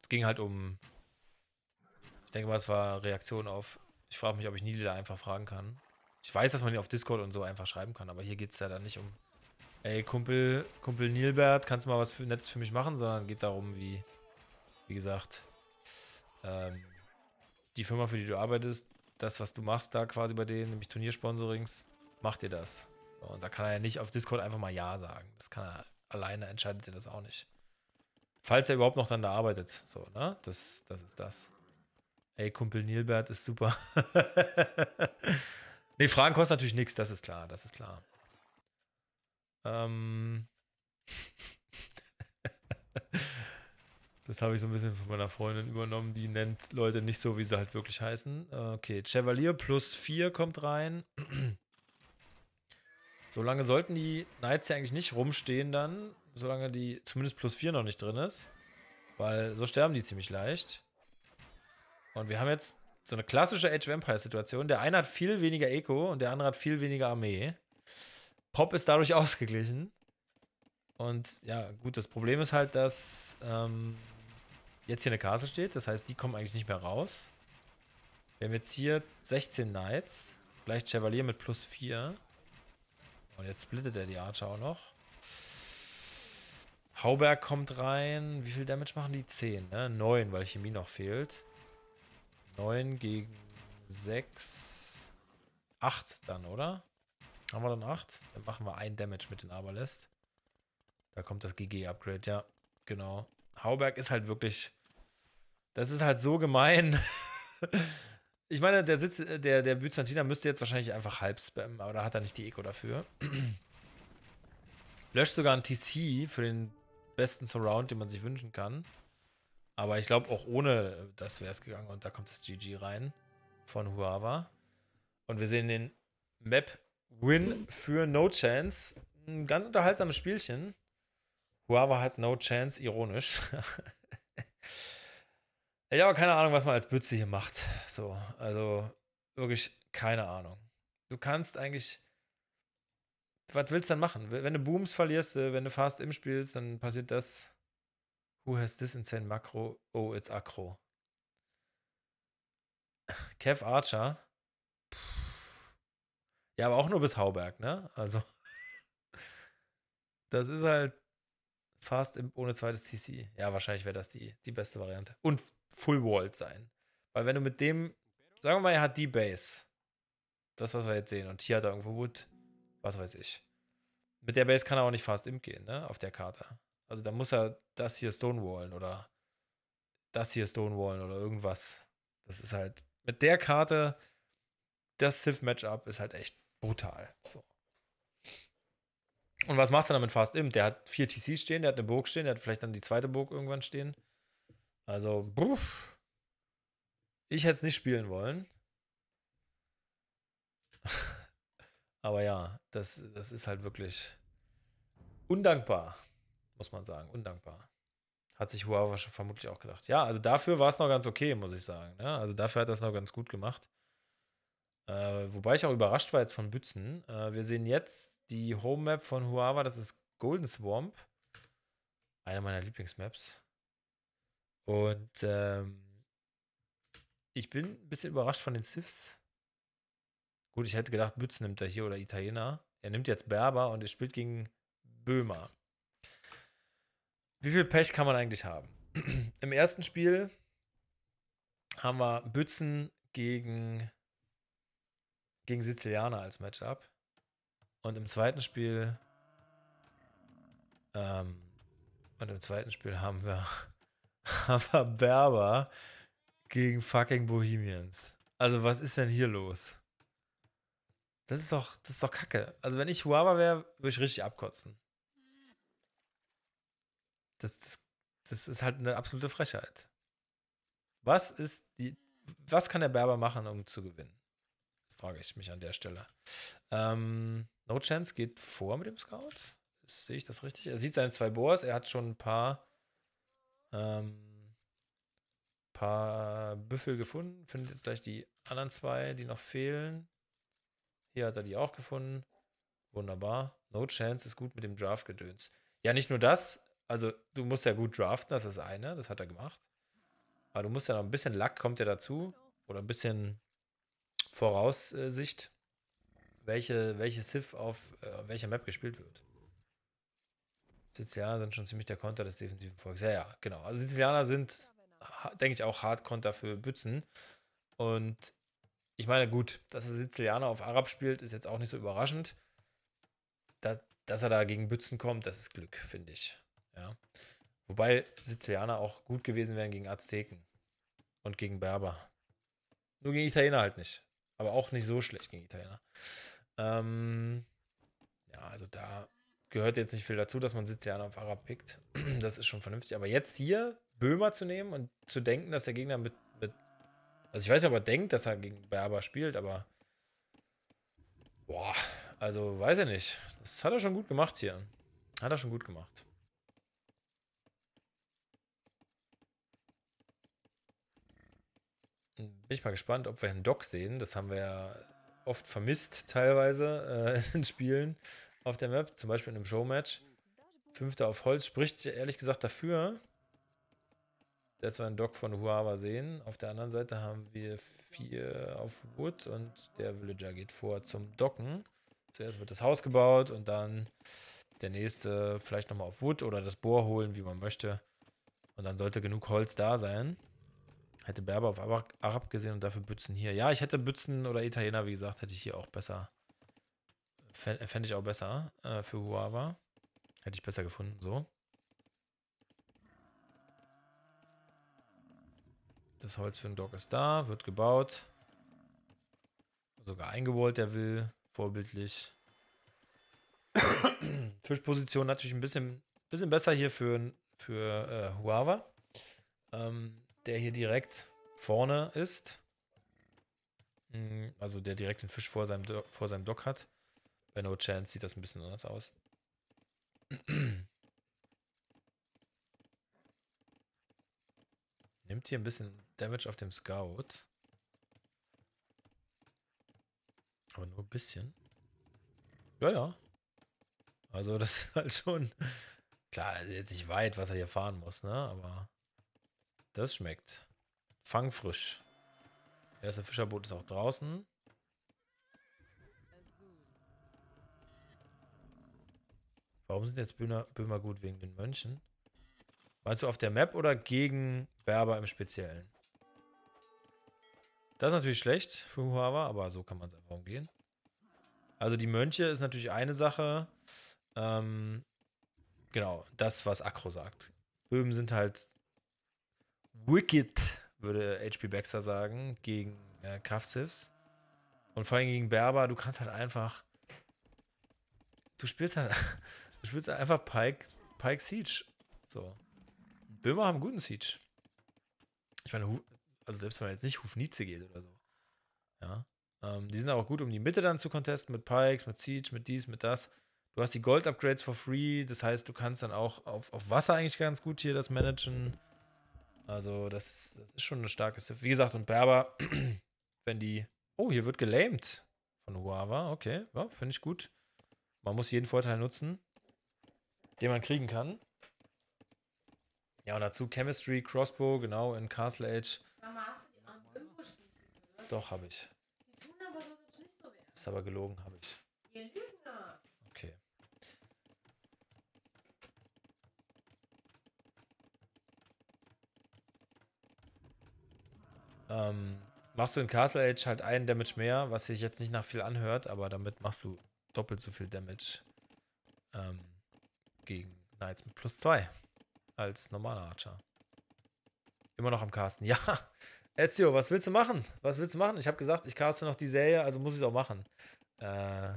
es ging halt um, ich denke mal, es war Reaktion auf ich frage mich, ob ich Nili da einfach fragen kann. Ich weiß, dass man ihn auf Discord und so einfach schreiben kann, aber hier geht es ja dann nicht um, ey, Kumpel, Kumpel Nilbert, kannst du mal was für, Nettes für mich machen, sondern geht darum, wie, wie gesagt, ähm, die Firma, für die du arbeitest, das, was du machst da quasi bei denen, nämlich Turniersponsorings, macht ihr das? Und da kann er ja nicht auf Discord einfach mal Ja sagen. Das kann er alleine, entscheidet er das auch nicht. Falls er überhaupt noch dann da arbeitet. So, ne? Das, das ist das. Ey, Kumpel Nilbert ist super. [LAUGHS] ne, Fragen kostet natürlich nichts, das ist klar, das ist klar. Ähm. [LAUGHS] Das habe ich so ein bisschen von meiner Freundin übernommen. Die nennt Leute nicht so, wie sie halt wirklich heißen. Okay, Chevalier plus 4 kommt rein. [CLEARS THROAT] Solange sollten die Knights ja eigentlich nicht rumstehen dann. Solange die zumindest plus 4 noch nicht drin ist. Weil so sterben die ziemlich leicht. Und wir haben jetzt so eine klassische Age vampire situation Der eine hat viel weniger Eco und der andere hat viel weniger Armee. Pop ist dadurch [LAUGHS] ausgeglichen. Und ja, gut, das Problem ist halt, dass ähm, jetzt hier eine Castle steht. Das heißt, die kommen eigentlich nicht mehr raus. Wir haben jetzt hier 16 Knights. Gleich Chevalier mit plus 4. Und jetzt splittet er die Archer auch noch. Hauberg kommt rein. Wie viel Damage machen die? 10, ne? 9, weil Chemie noch fehlt. 9 gegen 6. 8 dann, oder? Haben wir dann 8? Dann machen wir ein Damage mit den Aberlist. Da kommt das GG-Upgrade, ja. Genau. Hauberg ist halt wirklich. Das ist halt so gemein. [LAUGHS] ich meine, der Sitz, äh, der, der Byzantiner müsste jetzt wahrscheinlich einfach halb spammen, aber da hat er nicht die Eco dafür. [CLEARS THROAT] Löscht sogar ein TC für den besten Surround, den man sich wünschen kann. Aber ich glaube, auch ohne äh, das wäre es gegangen. Und da kommt das GG rein von Huava. Und wir sehen den Map-Win für No Chance. Ein ganz unterhaltsames Spielchen. Huava hat No Chance, ironisch. [LAUGHS] ich habe keine Ahnung, was man als Bütze hier macht. So, also wirklich keine Ahnung. Du kannst eigentlich. Was willst du dann machen? Wenn du Booms verlierst, äh, wenn du Fast im spielst, dann passiert das. Who has this insane macro? Oh, it's acro. Kev Archer. Puh. Ja, aber auch nur bis Hauberg, ne? Also. [LAUGHS] Das ist halt Fast Imp ohne zweites CC. Ja, wahrscheinlich wäre das die, die beste Variante. Und Full Walled sein. Weil wenn du mit dem, sagen wir mal, er hat die Base. Das, was wir jetzt sehen. Und hier hat er irgendwo Wood. Was weiß ich. Mit der Base kann er auch nicht Fast Imp gehen, ne? Auf der Karte. Also da muss er das hier stonewallen oder das hier stonewallen oder irgendwas. Das ist halt mit der Karte, das Sith-Matchup ist halt echt brutal. So. Und was machst du dann mit Fast Imp? Der hat vier TCs stehen, der hat eine Burg stehen, der hat vielleicht dann die zweite Burg irgendwann stehen. Also, buff. Ich hätte es nicht spielen wollen. [LAUGHS] Aber ja, das, das ist halt wirklich undankbar muss man sagen. Undankbar. Hat sich Huawei vermutlich auch gedacht. Ja, also dafür war es noch ganz okay, muss ich sagen. Ne? Also dafür hat das noch ganz gut gemacht. Äh, wobei ich auch überrascht war jetzt von Bützen. Äh, wir sehen jetzt die Home Map von Huawei, das ist Golden Swamp. Eine meiner Lieblingsmaps. Und ähm, ich bin ein bisschen überrascht von den Sifs. Gut, ich hätte gedacht, Bützen nimmt er hier oder Italiener. Er nimmt jetzt Berber und er spielt gegen Böhmer. Wie viel Pech kann man eigentlich haben? [CLEARS THROAT] Im ersten Spiel haben wir Bützen gegen, gegen Sizilianer als Matchup. Und im zweiten Spiel. Ähm, und im zweiten Spiel haben wir, [LAUGHS] haben wir Berber gegen fucking Bohemians. Also, was ist denn hier los? Das ist doch, das ist doch Kacke. Also, wenn ich Huaba wäre, würde ich richtig abkotzen. Das, das, das ist halt eine absolute Frechheit. Was ist die, was kann der Berber machen, um zu gewinnen? Frage ich mich an der Stelle. Ähm, no Chance geht vor mit dem Scout. Sehe ich das richtig? Er sieht seine zwei Boas, er hat schon ein paar, ähm, paar Büffel gefunden, findet jetzt gleich die anderen zwei, die noch fehlen. Hier hat er die auch gefunden. Wunderbar. No Chance ist gut mit dem Draft-Gedöns. Ja, nicht nur das, also, du musst ja gut draften, das ist das eine, das hat er gemacht. Aber du musst ja noch ein bisschen Luck, kommt ja dazu. Oder ein bisschen Voraussicht, welche, welche Sif auf, äh, auf welcher Map gespielt wird. Sizilianer sind schon ziemlich der Konter des defensiven Volks. Ja, ja, genau. Also Sizilianer sind, denke ich, auch Hardkonter für Bützen. Und ich meine, gut, dass er Sizilianer auf Arab spielt, ist jetzt auch nicht so überraschend. Dass, dass er da gegen Bützen kommt, das ist Glück, finde ich. Ja. Wobei Sizilianer auch gut gewesen wären gegen Azteken und gegen Berber. Nur gegen Italiener halt nicht. Aber auch nicht so schlecht gegen Italiener. Ähm, ja, also da gehört jetzt nicht viel dazu, dass man Sizilianer auf Arab pickt. [CLEARS THROAT] Das ist schon vernünftig. Aber jetzt hier Böhmer zu nehmen und zu denken, dass der Gegner mit. mit also ich weiß nicht, ob er denkt, dass er gegen Berber spielt, aber. Boah, also weiß er nicht. Das hat er schon gut gemacht hier. Hat er schon gut gemacht. Hm, bin ich mal gespannt, ob wir einen Doc sehen. Das haben wir ja oft vermisst, teilweise äh, [LAUGHS] in Spielen auf der Map, zum Beispiel in einem Showmatch. Fünfter auf Holz spricht ehrlich gesagt dafür, dass wir einen Doc von Huawa sehen. Auf der anderen Seite haben wir vier auf Wood und der Villager geht vor zum Docken. Zuerst wird das Haus gebaut und dann der nächste vielleicht nochmal auf Wood oder das Bohr holen, wie man möchte. Und dann sollte genug Holz da sein. Hätte Berber auf Arab gesehen und dafür Bützen hier. Ja, ich hätte Bützen oder Italiener, wie gesagt, hätte ich hier auch besser. Fände äh, ich auch besser äh, für Huawei. Hätte ich besser gefunden, so. Das Holz für den Dock ist da, wird gebaut. Sogar eingewollt, der will. Vorbildlich. [COUGHS] Fischposition natürlich ein bisschen, bisschen besser hier für, für äh, Huawei. Ähm, der hier direkt vorne ist. Mm, also der direkt den Fisch vor seinem, vor seinem Dock hat. Bei No Chance sieht das ein bisschen anders aus. [CLEARS THROAT] Nimmt hier ein bisschen Damage auf dem Scout. Aber nur ein bisschen. Ja, ja. Also das ist [LAUGHS] halt schon... Klar, er ist jetzt nicht weit, was er hier fahren muss, ne? Aber... Das schmeckt. Fangfrisch. Das erste Fischerboot ist auch draußen. Warum sind jetzt Böhmer, Böhmer gut wegen den Mönchen? Meinst du auf der Map oder gegen Berber im Speziellen? Das ist natürlich schlecht für Huawa, aber so kann man es einfach umgehen. Also die Mönche ist natürlich eine Sache. Ähm, genau, das, was Akro sagt. Böhmen sind halt wicked, würde HP Baxter sagen, gegen äh, Kafsifs. Und vor allem gegen Berber, du kannst halt einfach. Du spielst halt. [LAUGHS] Du spielst halt einfach Pike, Pike Siege. So. Böhmer haben guten Siege. Ich meine, also selbst wenn man jetzt nicht Hufnize geht oder so. Ja. Ähm, die sind auch gut, um die Mitte dann zu contesten mit Pikes, mit Siege, mit dies, mit das. Du hast die Gold-Upgrades for free, das heißt, du kannst dann auch auf, auf Wasser eigentlich ganz gut hier das managen. Also, das, das ist schon eine starke Sif. Wie gesagt, und Berber, [CLEARS THROAT] wenn die. Oh, hier wird gelamed von Huava. Okay, ja, finde ich gut. Man muss jeden Vorteil nutzen, den man kriegen kann. Ja, und dazu Chemistry, Crossbow, genau, in Castle Edge. Doch, habe ich. Ist aber gelogen, habe ich. Ähm, machst du in Castle Age halt einen Damage mehr, was sich jetzt nicht nach viel anhört, aber damit machst du doppelt so viel Damage ähm, gegen Knights mit plus 2 als normaler Archer. Immer noch am Casten. [LAUGHS] Ja, Ezio, was willst du machen? Was willst du machen? Ich habe gesagt, ich caste noch die Serie, also muss ich es auch machen. Äh,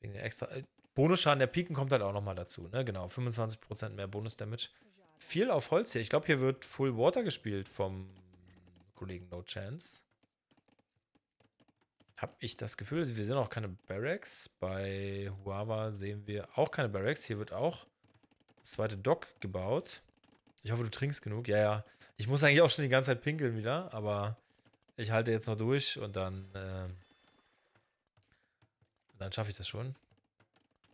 wegen der extra. Äh, Bonusschaden der Piken kommt halt auch nochmal dazu, ne? Genau, 25% mehr Bonus-Damage. Viel auf Holz hier. Ich glaube, hier wird Full Water gespielt vom Kollegen No Chance. Habe ich das Gefühl, wir sehen auch keine Barracks. Bei Huava sehen wir auch keine Barracks. Hier wird auch das zweite Dock gebaut. Ich hoffe, du trinkst genug. Ja, ja. Ich muss eigentlich auch schon die ganze Zeit pinkeln wieder, aber ich halte jetzt noch durch und dann, äh, dann schaffe ich das schon.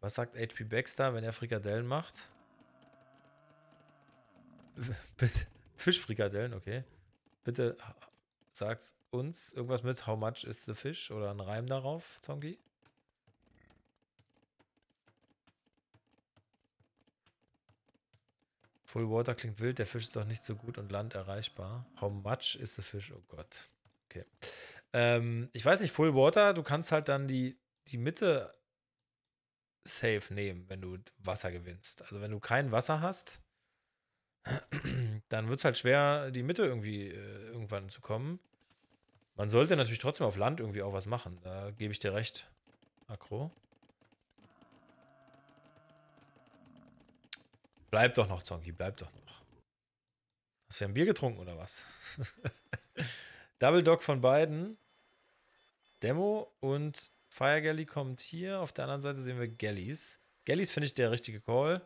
Was sagt HP Baxter, wenn er Frikadellen macht? [LAUGHS] Fischfrikadellen, okay. Bitte sag's uns irgendwas mit How much is the fish oder ein Reim darauf, Zongi? Full Water klingt wild, der Fisch ist doch nicht so gut und Land erreichbar. How much is the fish? Oh Gott. Okay. Ähm, ich weiß nicht, Full Water, du kannst halt dann die, die Mitte safe nehmen, wenn du Wasser gewinnst. Also wenn du kein Wasser hast, dann wird es halt schwer, die Mitte irgendwie äh, irgendwann zu kommen. Man sollte natürlich trotzdem auf Land irgendwie auch was machen. Da gebe ich dir recht, Akro. Bleib doch noch, Zonki, bleib doch noch. Hast du ein Bier getrunken oder was? [LAUGHS] Double Dog von beiden. Demo und Fire Galley kommt hier. Auf der anderen Seite sehen wir Galleys. Galleys finde ich der richtige Call.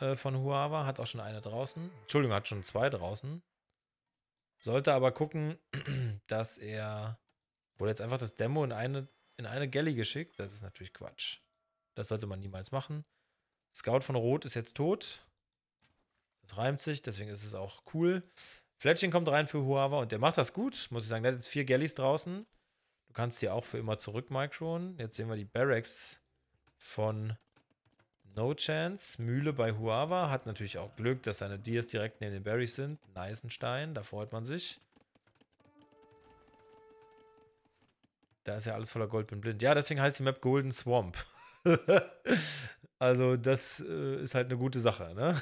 Äh, von Huawei, hat auch schon eine draußen. Entschuldigung, hat schon zwei draußen. Sollte aber gucken, [CLEARS THROAT] dass er. Wurde jetzt einfach das Demo in eine, in eine Galley geschickt. Das ist natürlich Quatsch. Das sollte man niemals machen. Scout von Rot ist jetzt tot. Das reimt sich, deswegen ist es auch cool. Fletching kommt rein für Huawei und der macht das gut, muss ich sagen. Der hat jetzt vier Galleys draußen. Du kannst hier auch für immer zurück, Mike, schon. Jetzt sehen wir die Barracks von No Chance. Mühle bei Huava hat natürlich auch Glück, dass seine Deers direkt neben den Berries sind. Neisenstein, da freut man sich. Da ist ja alles voller Gold bin blind. Ja, deswegen heißt die Map Golden Swamp. [LAUGHS] also, das äh, ist halt eine gute Sache, ne?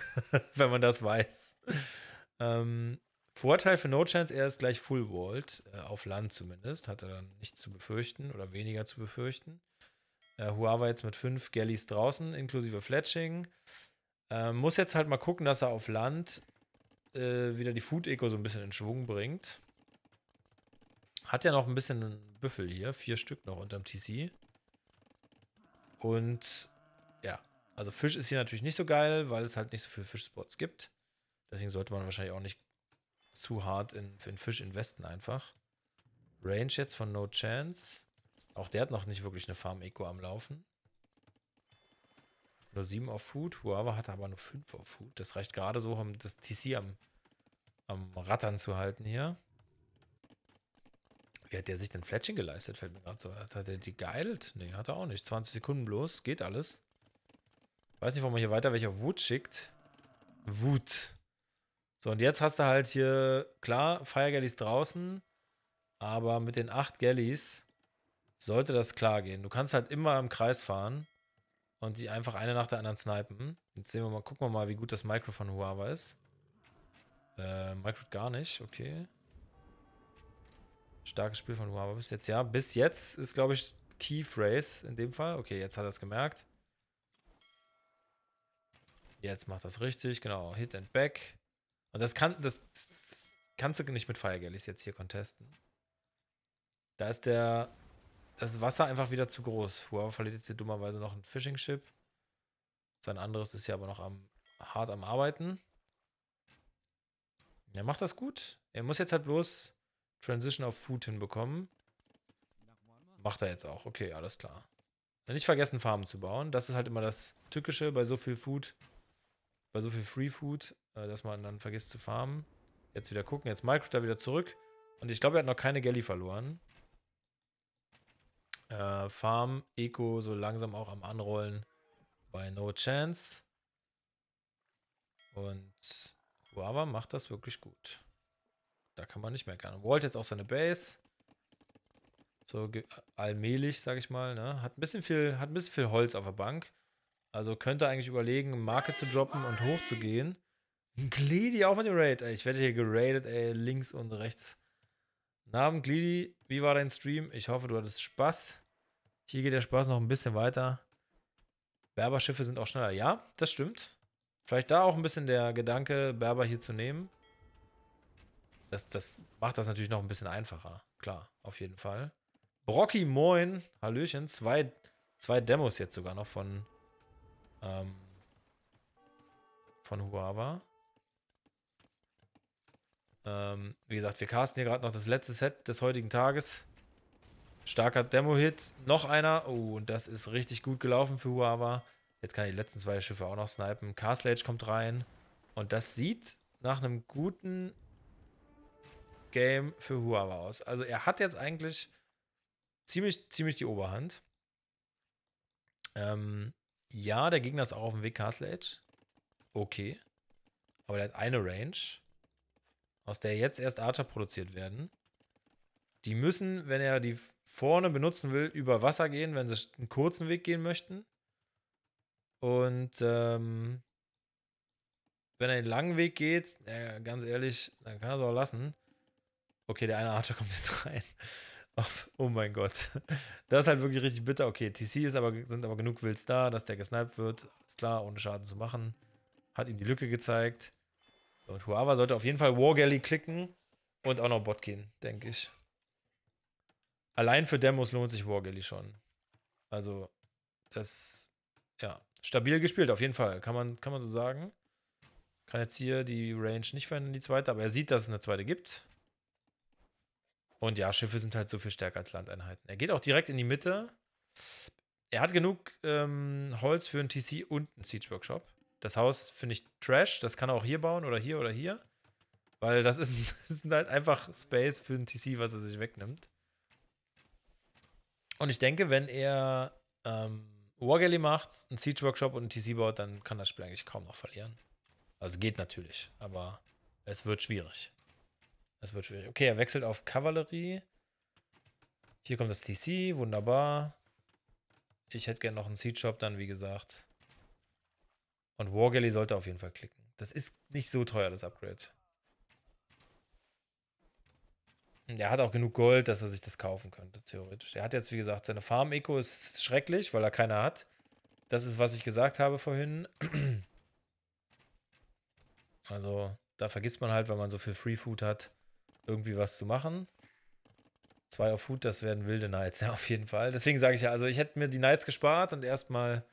[LAUGHS] wenn man das weiß. Ähm, Vorteil für No Chance, er ist gleich Full World, äh, auf Land zumindest, hat er dann nichts zu befürchten oder weniger zu befürchten. Äh, Huawei jetzt mit fünf Galleys draußen, inklusive Fletching. Äh, muss jetzt halt mal gucken, dass er auf Land äh, wieder die Food Eco so ein bisschen in Schwung bringt. Hat ja noch ein bisschen Büffel hier, vier Stück noch unterm TC. Und ja, also Fisch ist hier natürlich nicht so geil, weil es halt nicht so viele Fischspots gibt. Deswegen sollte man wahrscheinlich auch nicht zu hart in, in Fisch investen einfach. Range jetzt von No Chance. Auch der hat noch nicht wirklich eine Farm Eco am Laufen. Nur 7 auf Food. Huawei hat aber nur 5 auf Food. Das reicht gerade so, um das TC am, am Rattern zu halten hier. Wie hat der sich denn Fletching geleistet? Fällt mir gerade so. Hat er die geeilt? Nee, hat er auch nicht. 20 Sekunden bloß. Geht alles. Weiß nicht, warum man hier weiter welcher Wut schickt. Wut. So, und jetzt hast du halt hier, klar, Fire Galleys draußen, aber mit den 8 Galleys sollte das klar gehen. Du kannst halt immer im Kreis fahren und die einfach eine nach der anderen snipen. Jetzt sehen wir mal, gucken wir mal, wie gut das Micro von Huawei ist. Äh, Micro gar nicht, okay. Starkes Spiel von Huawei bis jetzt. Ja, bis jetzt ist, glaube ich, Key Phrase in dem Fall. Okay, jetzt hat er es gemerkt. Jetzt macht das richtig, genau. Hit and back. Und das kann, das, das kannst du nicht mit Fire Galleys jetzt hier contesten. Da ist der das Wasser einfach wieder zu groß. Wow, verliert jetzt hier dummerweise noch ein Fishing-Ship. Sein anderes ist ja aber noch am, hart am Arbeiten. Er macht das gut. Er muss jetzt halt bloß Transition auf Food hinbekommen. Macht er jetzt auch. Okay, alles klar. Nicht vergessen, Farmen zu bauen. Das ist halt immer das Tückische bei so viel Food, bei so viel Free Food, äh, dass man dann vergisst zu farmen. Jetzt wieder gucken. Jetzt Minecraft da wieder zurück. Und ich glaube, er hat noch keine Galley verloren. Äh, Farm, Eco so langsam auch am Anrollen bei No Chance. Und Guava macht das wirklich gut. Da kann man nicht meckern. Walt jetzt auch seine Base. So allmählich, sag ich mal. Ne? Hat, ein bisschen viel, hat ein bisschen viel Holz auf der Bank. Also könnte eigentlich überlegen, Marke zu droppen und hochzugehen. Gledi auch mit dem Raid. Ey, ich werde hier geradet, ey, links und rechts. Namen Glidi, wie war dein Stream? Ich hoffe, du hattest Spaß. Hier geht der Spaß noch ein bisschen weiter. Berberschiffe sind auch schneller. Ja, das stimmt. Vielleicht da auch ein bisschen der Gedanke, Berber hier zu nehmen. Das, das macht das natürlich noch ein bisschen einfacher. Klar, auf jeden Fall. Brocky, moin. Hallöchen. Zwei, zwei Demos jetzt sogar noch von, ähm, von Huava. Ähm, wie gesagt, wir casten hier gerade noch das letzte Set des heutigen Tages. Starker Demo-Hit. Noch einer. Oh, und das ist richtig gut gelaufen für Huava. Jetzt kann ich die letzten zwei Schiffe auch noch snipen. Castlage kommt rein. Und das sieht nach einem guten Game für Huava aus. Also er hat jetzt eigentlich ziemlich, ziemlich die Oberhand. Ähm, ja, der Gegner ist auch auf dem Weg Castle Edge. Okay. Aber der hat eine Range aus der jetzt erst Archer produziert werden, die müssen, wenn er die vorne benutzen will, über Wasser gehen, wenn sie einen kurzen Weg gehen möchten. Und ähm, wenn er den langen Weg geht, äh, ganz ehrlich, dann kann er es auch lassen. Okay, der eine Archer [LAUGHS] kommt jetzt rein. Oh mein Gott. Das ist halt wirklich richtig bitter. Okay, TC ist aber, sind aber genug Wills da, dass der gesniped wird. Ist klar, ohne Schaden zu machen. Hat ihm die Lücke gezeigt und Huava sollte auf jeden Fall Wargalley klicken und auch noch Bot gehen, denke ich. Allein für Demos lohnt sich Wargalley schon. Also, das, ja, stabil gespielt auf jeden Fall, kann man, kann man so sagen. Kann jetzt hier die Range nicht verändern, die zweite, aber er sieht, dass es eine zweite gibt. Und ja, Schiffe sind halt so viel stärker als Landeinheiten. Er geht auch direkt in die Mitte. Er hat genug ähm, Holz für einen TC und einen Siege Workshop das Haus finde ich trash, das kann er auch hier bauen oder hier oder hier. Weil das ist, [LAUGHS] das ist halt einfach Space für ein TC, was er sich wegnimmt. Und ich denke, wenn er ähm, Wargally macht, einen Siege Workshop und einen TC baut, dann kann das Spiel eigentlich kaum noch verlieren. Also geht natürlich, aber es wird schwierig. Es wird schwierig. Okay, er wechselt auf Kavallerie. Hier kommt das TC, wunderbar. Ich hätte gerne noch einen Siege Shop dann, wie gesagt. Und Wargally sollte auf jeden Fall klicken. Das ist nicht so teuer, das Upgrade. Und er hat auch genug Gold, dass er sich das kaufen könnte, theoretisch. Er hat jetzt, wie gesagt, seine Farm-Eco ist schrecklich, weil er keiner hat. Das ist, was ich gesagt habe vorhin. [CLEARS THROAT] Also, da vergisst man halt, wenn man so viel Free Food hat, irgendwie was zu machen. Zwei auf Food, das werden wilde Knights, [LAUGHS] ja, auf jeden Fall. Deswegen sage ich ja, also ich hätte mir die Knights gespart und erstmal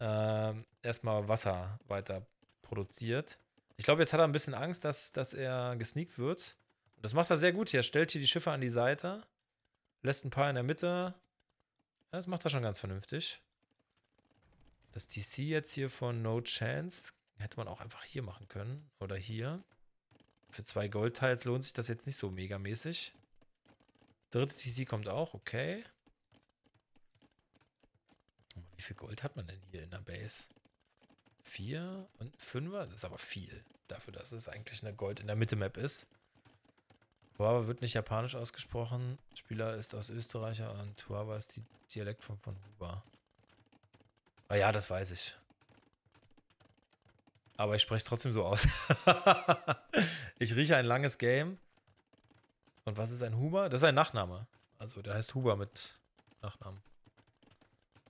äh, erstmal Wasser weiter produziert. Ich glaube, jetzt hat er ein bisschen Angst, dass, dass er gesneakt wird. Das macht er sehr gut hier. Er stellt hier die Schiffe an die Seite, lässt ein paar in der Mitte. Ja, das macht er schon ganz vernünftig. Das DC jetzt hier von No Chance hätte man auch einfach hier machen können. Oder hier. Für zwei Goldteils lohnt sich das jetzt nicht so megamäßig. Dritte TC kommt auch, okay. Wie viel Gold hat man denn hier in der Base? Vier und Fünfer? Das ist aber viel. Dafür, dass es eigentlich eine Gold in der Mitte-Map ist. Huawei wird nicht japanisch ausgesprochen. Spieler ist aus Österreicher und Huawei ist die Dialektform von Huba. Ah ja, das weiß ich. Aber ich spreche trotzdem so aus. [LAUGHS] ich rieche ein langes Game. Und was ist ein Huber? Das ist ein Nachname. Also der heißt Huber mit Nachnamen.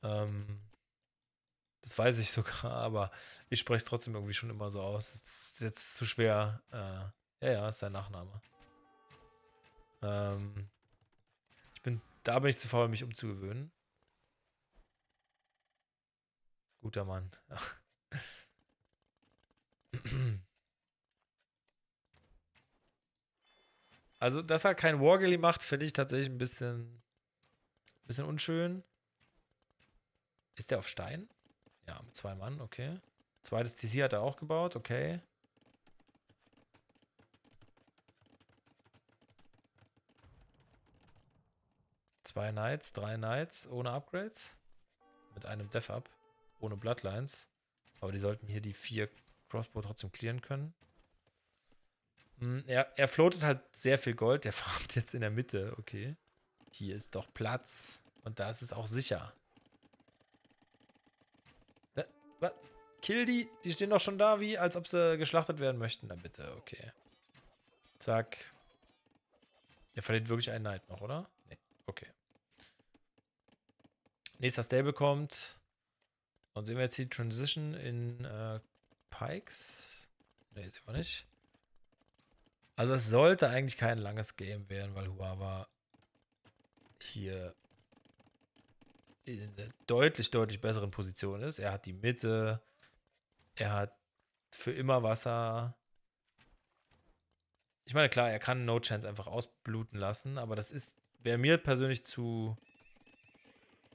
Ähm, das weiß ich [LAUGHS] sogar, aber ich spreche es trotzdem irgendwie schon immer so aus. Das ist jetzt zu schwer. Äh, ja, ja, ist sein Nachname. Ähm, ich bin, da bin ich zu faul, mich umzugewöhnen. Guter Mann. [LAUGHS] also, dass er kein Wargally macht, finde ich tatsächlich ein bisschen, bisschen unschön. Ist der auf Stein? Ja, mit zwei Mann, okay. Zweites TC hat er auch gebaut, okay. Zwei Knights, drei Knights ohne Upgrades. Mit einem death up ohne Bloodlines. Aber die sollten hier die vier Crossbow trotzdem clearen können. Hm, er, er floatet halt sehr viel Gold. Der [LAUGHS] farmt jetzt in der Mitte. Okay. Hier ist doch Platz. Und da ist es auch sicher. Was? Kill die? Die stehen doch schon da, wie als ob sie geschlachtet werden möchten. Na bitte, okay. Zack. Der verliert wirklich einen Knight noch, oder? Nee, okay. Nächster Stable kommt. Und sehen wir jetzt die Transition in äh, Pikes? Nee, sehen wir nicht. Also es sollte eigentlich kein langes Game werden, weil Huawa hier in einer deutlich, deutlich besseren Position ist. Er hat die Mitte, er hat für immer Wasser. Ich meine, klar, er kann No Chance einfach ausbluten lassen, aber das ist, wäre mir persönlich zu,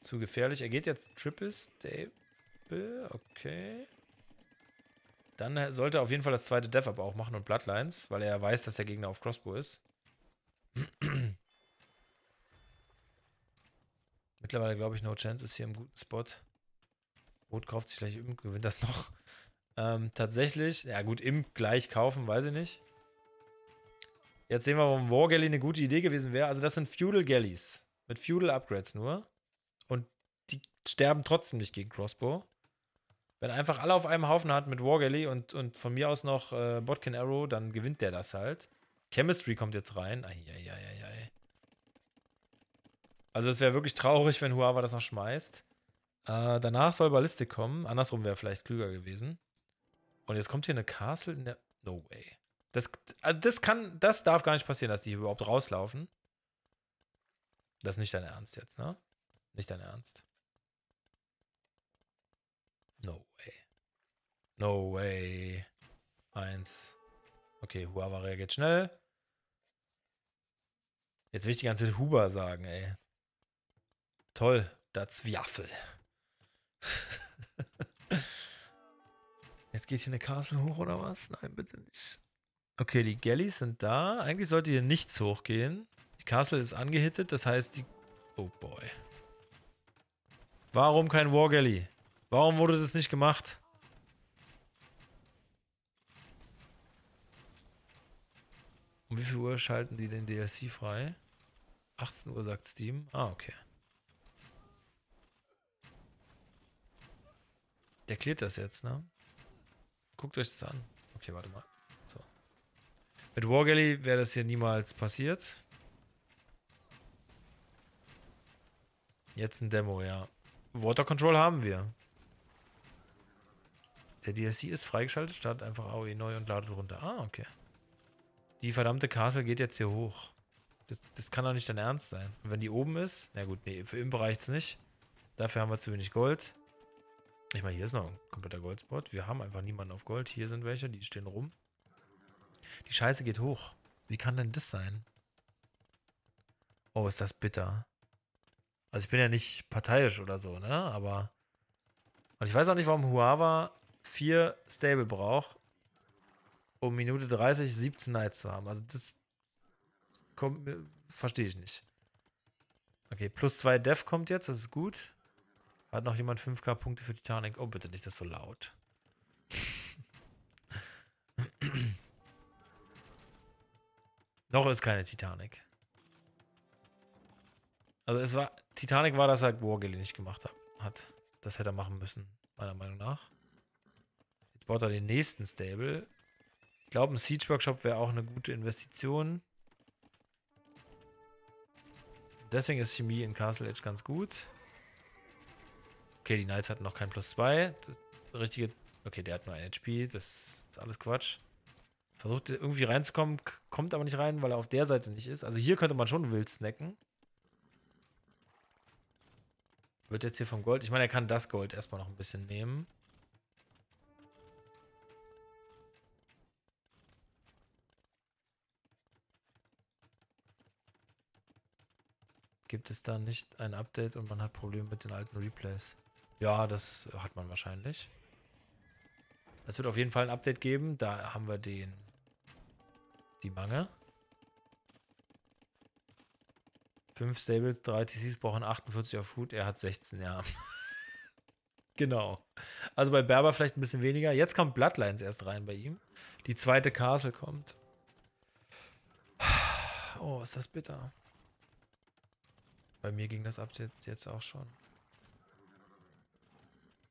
zu gefährlich. Er geht jetzt Triple Stable, okay. Dann sollte er auf jeden Fall das zweite Dev up auch machen und Bloodlines, weil er weiß, dass der Gegner auf Crossbow ist. Mittlerweile glaube ich, No Chance ist hier im guten Spot. Rot kauft sich gleich Imp, gewinnt das noch. Ähm, tatsächlich, ja gut, Imp gleich kaufen, weiß ich nicht. Jetzt sehen wir, warum War eine gute Idee gewesen wäre. Also das sind Feudal Galleys. Mit Feudal Upgrades nur. Und die sterben trotzdem nicht gegen Crossbow. Wenn einfach alle auf einem Haufen hat mit War und, und von mir aus noch äh, Botkin Arrow, dann gewinnt der das halt. Chemistry kommt jetzt rein. Ai, ai, ai, also es wäre wirklich traurig, wenn Huawei das noch schmeißt. Äh, danach soll Ballistik kommen. Andersrum wäre vielleicht klüger gewesen. Und jetzt kommt hier eine Castle in der. No way. Das, also das kann, das darf gar nicht passieren, dass die hier überhaupt rauslaufen. Das ist nicht dein Ernst jetzt, ne? Nicht dein Ernst. No way. No way. Eins. Okay, Huawei reagiert schnell. Jetzt will ich die ganze Zeit Huber sagen, ey. Toll, der Zwiaffel. [LAUGHS] Jetzt geht hier eine Castle hoch oder was? Nein, bitte nicht. Okay, die Galleys sind da. Eigentlich sollte hier nichts hochgehen. Die Castle ist angehittet, das heißt die... Oh boy. Warum kein War Warum wurde das nicht gemacht? Um wie viel Uhr schalten die den DLC frei? 18 Uhr sagt Steam. Ah, okay. Der klärt das jetzt, ne? Guckt euch das an. Okay, warte mal. So. Mit Wargally wäre das hier niemals passiert. Jetzt ein Demo, ja. Water Control haben wir. Der DSC ist freigeschaltet, startet einfach AOE neu und ladet runter. Ah, okay. Die verdammte Castle geht jetzt hier hoch. Das, das kann doch nicht dein Ernst sein. Und wenn die oben ist, na gut, nee, für ihn reicht es nicht. Dafür haben wir zu wenig Gold. Ich meine, hier ist noch ein kompletter Goldspot. Wir haben einfach niemanden auf Gold. Hier sind welche, die stehen rum. Die Scheiße geht hoch. Wie kann denn das sein? Oh, ist das bitter. Also ich bin ja nicht parteiisch oder so, ne? Aber. Und ich weiß auch nicht, warum Huawei 4 Stable braucht, um Minute 30 17 Nights zu haben. Also das Kommt, verstehe ich nicht. Okay, plus 2 Def kommt jetzt, das ist gut. Hat noch jemand 5k Punkte für Titanic? Oh, bitte nicht das ist so laut. [LAUGHS] noch ist keine Titanic. Also es war. Titanic war das halt Wargilly nicht gemacht hat. Das hätte er machen müssen, meiner Meinung nach. Jetzt baut er den nächsten Stable. Ich glaube, ein Siege Workshop wäre auch eine gute Investition. Deswegen ist Chemie in Castle Edge ganz gut. Okay, die Knights hatten noch kein Plus 2. Das richtige. Okay, der hat nur ein HP. Das ist alles Quatsch. Versucht irgendwie reinzukommen, kommt aber nicht rein, weil er auf der Seite nicht ist. Also hier könnte man schon wild snacken. Wird jetzt hier vom Gold. Ich meine, er kann das Gold erstmal noch ein bisschen nehmen. Gibt es da nicht ein Update und man hat Probleme mit den alten Replays? Ja, das hat man wahrscheinlich. Es wird auf jeden Fall ein Update geben. Da haben wir den die Mange. 5 Stables, 3 TCs brauchen 48 auf Food. Er hat 16, ja. [LAUGHS] genau. Also bei Berber vielleicht ein bisschen weniger. Jetzt kommt Bloodlines erst rein bei ihm. Die zweite Castle kommt. Oh, ist das bitter. Bei mir ging das Update jetzt auch schon.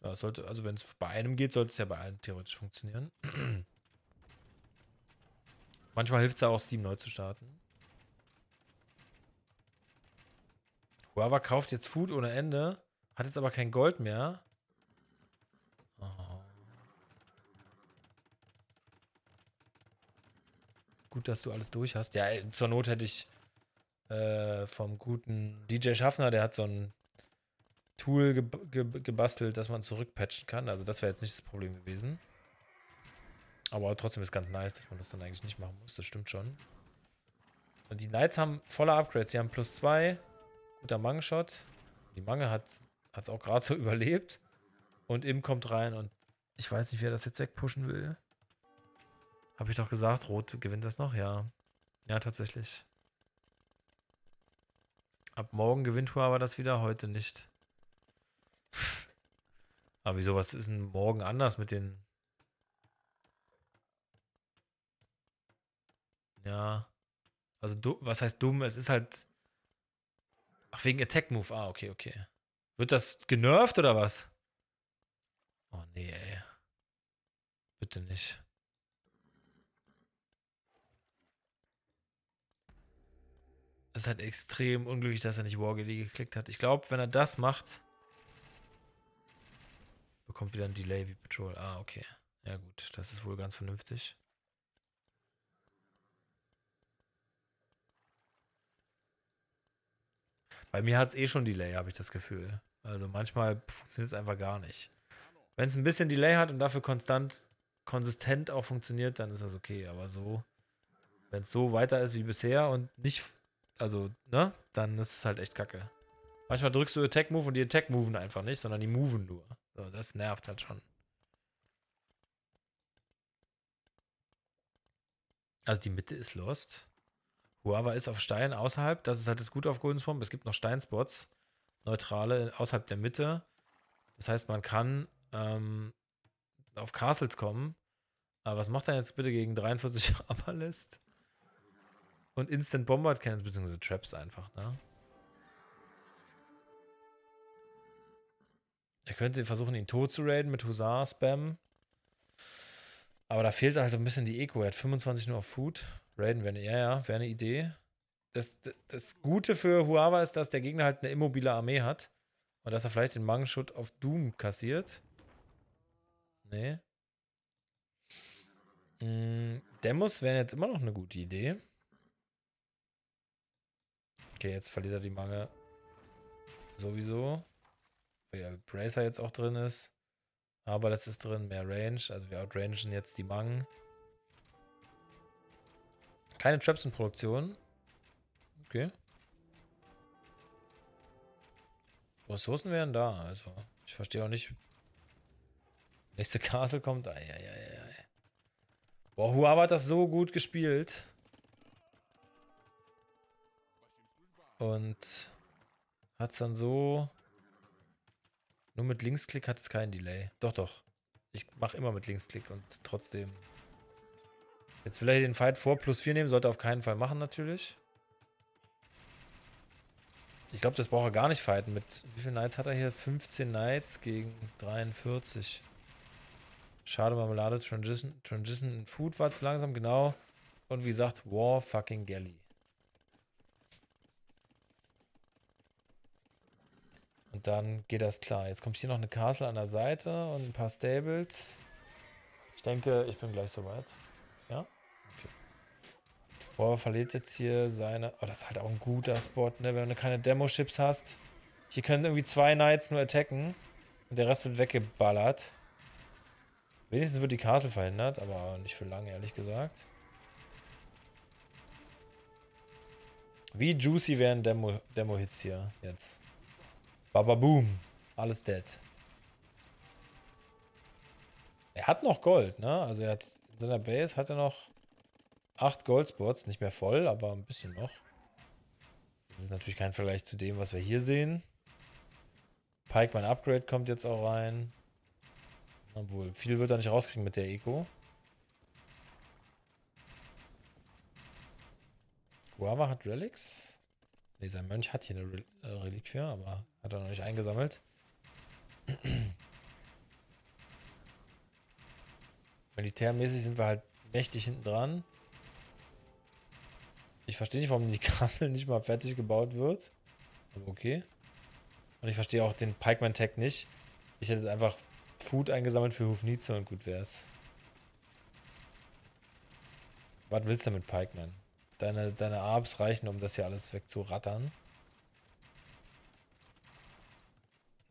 Das sollte, also wenn es bei einem geht, sollte es ja bei allen theoretisch funktionieren. [CLEARS THROAT] Manchmal hilft es ja auch, Steam neu zu starten. Huawei kauft jetzt Food ohne Ende, hat jetzt aber kein Gold mehr. Oh. Gut, dass du alles durch hast. Ja, zur Not hätte ich äh, vom guten DJ Schaffner, der hat so ein Tool ge ge gebastelt, dass man zurückpatchen kann. Also das wäre jetzt nicht das Problem gewesen. Aber trotzdem ist ganz nice, dass man das dann eigentlich nicht machen muss. Das stimmt schon. Und die Knights haben volle Upgrades. Sie haben plus zwei. Guter Mangeshot. Die Mange hat es auch gerade so [LAUGHS] überlebt. Und Im kommt rein und ich weiß nicht, wer das jetzt wegpushen will. Habe ich doch gesagt, Rot gewinnt das noch? Ja. Ja, tatsächlich. Ab morgen gewinnt Huawei das wieder, heute nicht. Aber wieso, was ist denn morgen anders mit den. Ja. Also, du, was heißt dumm? Es ist halt. Ach, wegen Attack Move. Ah, okay, okay. Wird das genervt oder was? Oh, nee, ey. Bitte nicht. Es ist halt extrem unglücklich, dass er nicht Wargilly geklickt hat. Ich glaube, wenn er das macht kommt wieder ein Delay wie Patrol. Ah, okay. Ja gut, das ist wohl ganz vernünftig. Bei mir hat es eh schon Delay, habe ich das Gefühl. Also manchmal funktioniert es einfach gar nicht. Wenn es ein bisschen Delay hat und dafür konstant, konsistent auch funktioniert, dann ist das okay. Aber so, wenn es so weiter ist wie bisher und nicht, also, ne, dann ist es halt echt kacke. Manchmal drückst du Attack Move und die Attack moven einfach nicht, sondern die moven nur. So, das nervt halt schon. Also die Mitte ist lost. Huava ist auf Stein außerhalb. Das ist halt das Gute auf Golden Swamp. Es gibt noch Steinspots. Neutrale außerhalb der Mitte. Das heißt, man kann ähm, auf Castles kommen. Aber was macht er jetzt bitte gegen 43 Abalist? [LAUGHS] Und Instant Bombard Cannons, beziehungsweise Traps einfach, ne? Er könnte versuchen, ihn tot zu raiden mit Husar-Spam. Aber da fehlt halt ein bisschen die Eco. Er hat 25 nur auf Food. Raiden wäre eine, ja, ja, wäre eine Idee. Das, das, das, Gute für Huawa ist, dass der Gegner halt eine immobile Armee hat. Und dass er vielleicht den Mangenschutt auf Doom kassiert. Nee. Mm, Demos wären jetzt immer noch eine gute Idee. Okay, jetzt verliert er die Mange. Sowieso weil ja Bracer jetzt auch drin ist. Aber das ist drin, mehr Range. Also wir outrangen jetzt die Mangen. Keine Traps in Produktion. Okay. Ressourcen wären da, also. Ich verstehe auch nicht. Nächste Castle kommt. Eieieiei. Boah, Huawei hat das so gut gespielt. Und hat es dann so nur mit Linksklick hat es keinen Delay. Doch, doch. Ich mache immer mit Linksklick und trotzdem. Jetzt will er den Fight vor plus 4 nehmen. Sollte auf keinen Fall machen, natürlich. Ich glaube, das braucht er gar nicht fighten. Mit wie viele Knights hat er hier? 15 Knights gegen 43. Schade, Marmelade, Transition, Transition Food war zu langsam, genau. Und wie gesagt, War fucking Galley. Und dann geht das klar. Jetzt kommt hier noch eine Castle an der Seite und ein paar Stables. Ich denke, ich bin gleich soweit. Ja? Okay. Boah, verliert jetzt hier seine... Oh, das ist halt auch ein guter Spot, ne? Wenn du keine Demo-Chips hast. Hier können irgendwie zwei Knights nur attacken. Und der Rest wird weggeballert. Wenigstens wird die Castle verhindert, aber nicht für lange, ehrlich gesagt. Wie juicy wären Demo-Hits Demo hier jetzt? Baba Boom. Alles dead. Er hat noch Gold, ne? Also er hat in seiner Base hat er noch acht Goldspots. Nicht mehr voll, aber ein bisschen noch. Das ist natürlich kein Vergleich zu dem, was wir hier sehen. Pike, mein Upgrade kommt jetzt auch rein. Obwohl, viel wird er nicht rauskriegen mit der Eco. Guava hat Relics. Dieser Mönch hat hier eine äh, Reliquie, aber hat er noch nicht eingesammelt. [CLEARS THROAT] Militärmäßig sind wir halt mächtig hinten dran. Ich verstehe nicht, warum die Kassel [LAUGHS] nicht mal fertig gebaut wird. Aber okay. Und ich verstehe auch den Pikeman-Tag nicht. Ich hätte jetzt einfach Food eingesammelt für Hufnize und gut wär's. Was willst du mit Pikeman? Deine, deine Arbs reichen, um das hier alles wegzurattern.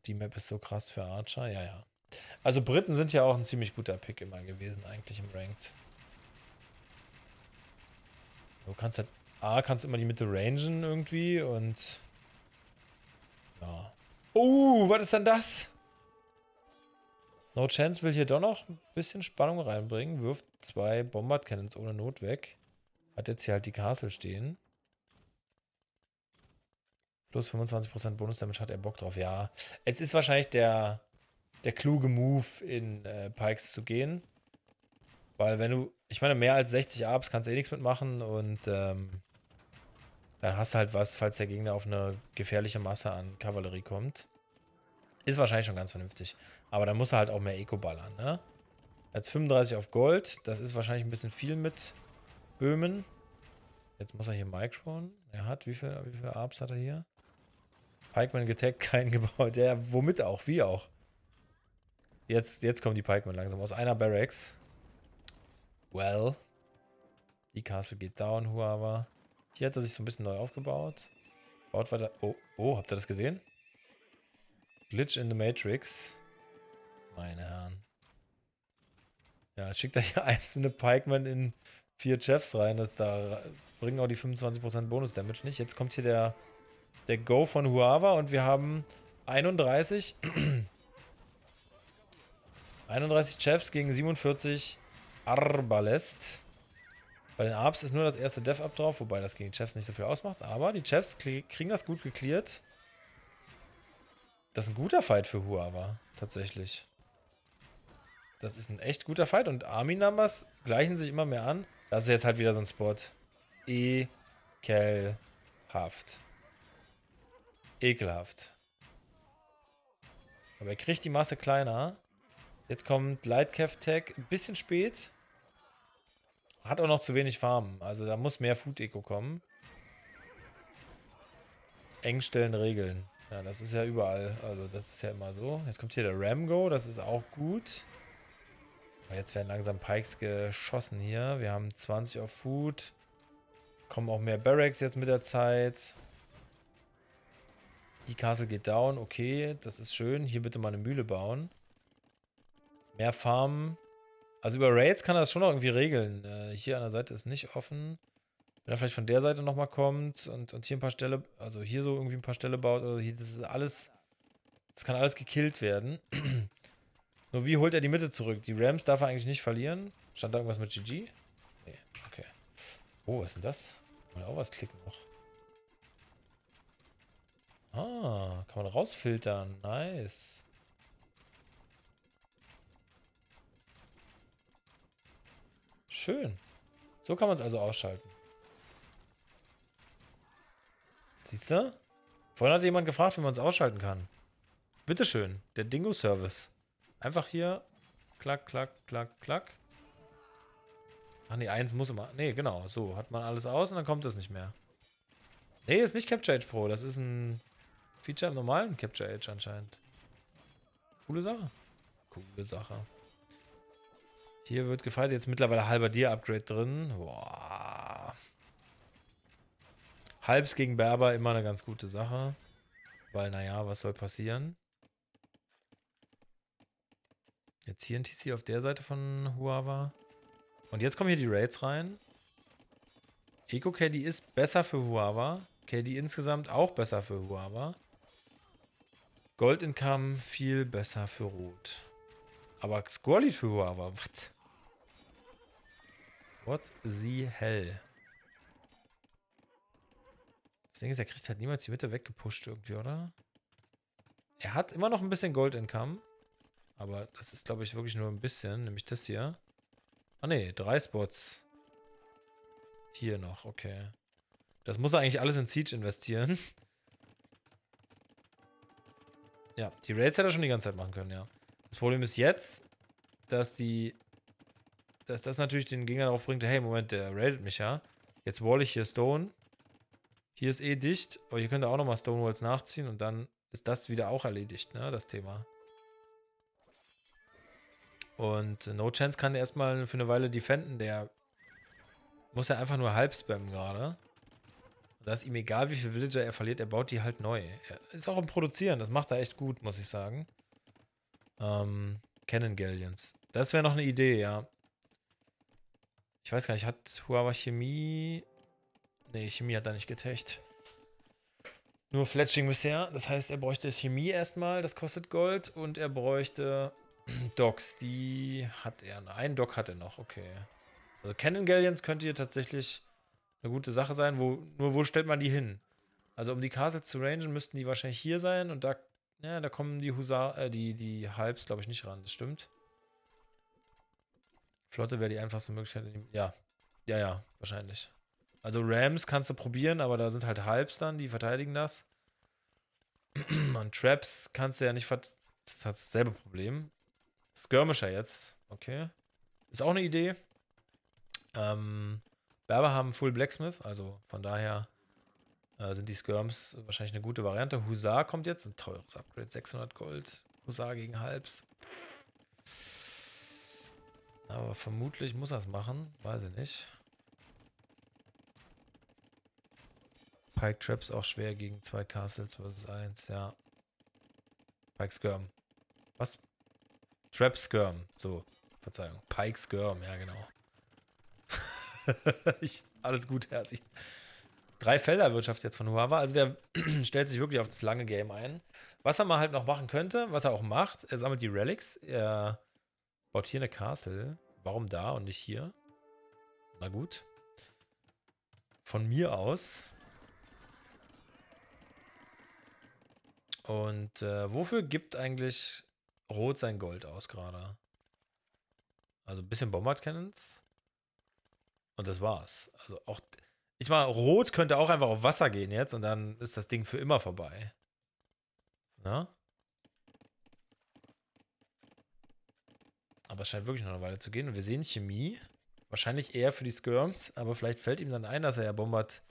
Die Map ist so krass für Archer, ja, ja. Also Briten sind ja auch ein ziemlich guter Pick immer gewesen, eigentlich im Ranked. Du kannst halt, A, kannst immer die Mitte rangen irgendwie und ja. Oh, was ist denn das? No Chance will hier doch noch ein bisschen Spannung reinbringen, wirft zwei Bombard Cannons ohne Not weg. Hat jetzt hier halt die Castle stehen. Plus 25% Bonus-Damage hat er Bock drauf. Ja, es ist wahrscheinlich der, der kluge Move, in äh, Pikes zu gehen. Weil wenn du, ich meine, mehr als 60 Arbs kannst du eh nichts mitmachen und ähm, dann hast du halt was, falls der Gegner auf eine gefährliche Masse an Kavallerie kommt. Ist wahrscheinlich schon ganz vernünftig. Aber dann muss er halt auch mehr Eco ballern, ne? Jetzt 35 auf Gold, das ist wahrscheinlich ein bisschen viel mit Böhmen. Jetzt muss er hier Mike spawnen. Er hat, wie viel, wie viel Arbs hat er hier? Pikeman getaggt, [LAUGHS] kein Gebäude. Ja, womit auch, wie auch. Jetzt, jetzt kommen die Pikeman langsam aus einer Barracks. Well. Die Castle geht down, Huava. Hier hat er sich so ein bisschen neu aufgebaut. Baut weiter. Oh, oh, habt ihr das gesehen? Glitch in the Matrix. Meine Herren. Ja, schickt er hier [LAUGHS] einzelne Pikeman in vier Chefs rein. Das, da bringen auch die 25% Bonus-Damage nicht. Jetzt kommt hier der, der Go von Huava und wir haben 31. 31 [CLEARS THROAT] Chefs gegen 47 Arbalest. Bei den Arbs ist nur das erste Dev up drauf, wobei das gegen die Chefs nicht so viel ausmacht. Aber die Chefs kriegen das gut geklärt. Das ist ein guter Fight für Huava, tatsächlich. Das ist ein echt guter Fight und Army-Numbers gleichen sich immer mehr an. Das ist jetzt halt wieder so ein Spot. Ekelhaft. Ekelhaft. Aber er kriegt die Masse kleiner. Jetzt kommt Lightcav Tag ein bisschen spät. Hat auch noch zu wenig Farmen. Also da muss mehr Food Eco kommen. Engstellen regeln. Ja, das ist ja überall. Also das ist ja immer so. Jetzt kommt hier der Ramgo. Das ist auch gut. Oh, jetzt werden langsam Pikes geschossen hier. Wir haben 20 auf Food. Kommen auch mehr Barracks jetzt mit der Zeit. Die Castle geht down. Okay, das ist schön. Hier bitte mal eine Mühle bauen. Mehr Farmen. Also über Raids kann er das schon noch irgendwie regeln. Äh, hier an der Seite ist nicht offen. Wenn er vielleicht von der Seite nochmal kommt und, und hier ein paar Ställe, also hier so irgendwie ein paar Ställe baut, oder hier, das ist alles, das kann alles gekillt werden. [CLEARS THROAT] Nur wie holt er die Mitte zurück? Die Rams darf er eigentlich nicht verlieren. Stand da irgendwas mit GG? Nee, okay. Oh, was ist denn das? Mal auch was klicken noch. Ah, kann man rausfiltern. Nice. Schön. So kann man es also ausschalten. Siehst du? Vorhin hat jemand gefragt, wie man es ausschalten kann. Bitteschön, der Dingo-Service. Einfach hier. Klack, klack, klack, klack. Ach nee, eins muss immer. Nee, genau. So, hat man alles aus und dann kommt das nicht mehr. Nee, ist nicht Capture Age Pro. Das ist ein Feature im normalen Capture Age anscheinend. Coole Sache. Coole Sache. Hier wird gefeiert. Jetzt mittlerweile halber Dir-Upgrade drin. Boah. Halbs gegen Berber immer eine ganz gute Sache. Weil, naja, was soll passieren? Jetzt hier ein TC auf der Seite von Huava. Und jetzt kommen hier die Raids rein. Eco KD ist besser für Huava. KD insgesamt auch besser für Huava. Gold Income viel besser für Rot. Aber Squally für Huava, was? What the hell? Das Ding ist, er kriegt halt niemals die Mitte weggepusht irgendwie, oder? Er hat immer noch ein bisschen Gold Income. Aber das ist, glaube ich, wirklich nur ein bisschen. Nämlich das hier. Ah ne, drei Spots. Hier noch, okay. Das muss er eigentlich alles in Siege investieren. [LAUGHS] Ja, die Raids hätte er schon die ganze Zeit machen können, ja. Das Problem ist jetzt, dass die... Dass das natürlich den Gegner darauf bringt, hey, Moment, der raidet mich ja. Jetzt wall ich hier Stone. Hier ist eh dicht, aber hier könnt ihr auch nochmal Stonewalls nachziehen und dann ist das wieder auch erledigt, ne, das Thema. Und No Chance kann erstmal für eine Weile defenden. Der muss ja einfach nur halb spammen gerade. Da ist ihm egal, wie viele Villager er verliert, er baut die halt neu. Er ist auch im Produzieren, das macht er echt gut, muss ich sagen. Ähm, Cannon Galleons. Das wäre noch eine Idee, ja. Ich weiß gar nicht, hat Huawei Chemie... Nee, Chemie hat er nicht getecht. Nur Fletching bisher. Das heißt, er bräuchte Chemie erstmal, das kostet Gold. Und er bräuchte Docs, die hat er. Einen Doc hat er noch, okay. Also Cannon Galleons könnte hier tatsächlich eine gute Sache sein. Wo, nur wo stellt man die hin? Also um die Castles zu rangen, müssten die wahrscheinlich hier sein und da, ja, da kommen die Husar, äh, die, die Halbs, glaube ich, nicht ran. Das stimmt. Flotte wäre die einfachste Möglichkeit. Ja, ja, ja, wahrscheinlich. Also Rams kannst du probieren, aber da sind halt Halbs dann, die verteidigen das. [CLEARS THROAT] Und Traps kannst du ja nicht ver... Das hat dasselbe Problem. Skirmisher jetzt. Okay. Ist auch eine Idee. Ähm, Berber haben Full Blacksmith, also von daher äh, sind die Skirms wahrscheinlich eine gute Variante. Husar kommt jetzt, ein teures Upgrade, 600 Gold. Husar gegen Halbs. Aber vermutlich muss er es machen, weiß ich nicht. Pike Traps auch schwer gegen zwei Castles versus eins, ja. Pike Skirm. Was? Trap Skirm. So, Verzeihung. Pike Skirm, ja, genau. [LAUGHS] ich, alles gut, herzlich. Drei Felderwirtschaft jetzt von Huawei. Also der [CLEARS THROAT] stellt sich wirklich auf das lange Game ein. Was er mal halt noch machen könnte, was er auch macht, er sammelt die Relics. Er baut hier eine Castle. Warum da und nicht hier? Na gut. Von mir aus. Und äh, wofür gibt eigentlich Rot sein Gold aus gerade. Also ein bisschen Bombard Cannons. Und das war's. Also auch. Ich meine, Rot könnte auch einfach auf Wasser gehen jetzt und dann ist das Ding für immer vorbei. Na? Aber es scheint wirklich noch eine Weile zu gehen. Und wir sehen Chemie. Wahrscheinlich eher für die Skirms, aber vielleicht fällt ihm dann ein, dass er ja Bombard.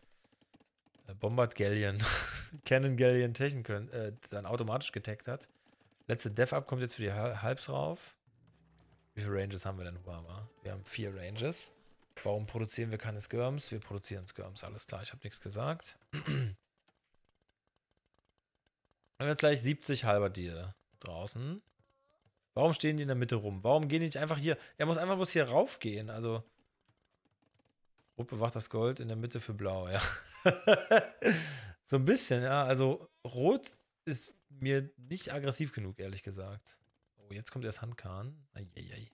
Äh, Bombard Galleon. [LAUGHS] Cannon Galleon Technik äh, dann automatisch getaggt hat. Letzte Dev-Up kommt jetzt für die Halbs rauf. Wie viele Ranges haben wir denn, Huama? Wir haben vier Ranges. Warum produzieren wir keine Skirms? Wir produzieren Skirms, alles klar, ich habe nichts gesagt. [CLEARS THROAT] Haben wir jetzt gleich 70 halber Deal draußen. Warum stehen die in der Mitte rum? Warum gehen die nicht einfach hier? Er muss einfach bloß hier raufgehen, also... Rot bewacht das Gold in der Mitte für Blau, ja. [LAUGHS] so ein bisschen, ja. Also Rot ist mir nicht aggressiv genug, ehrlich gesagt. Oh, jetzt kommt erst Hankan. Eieiei.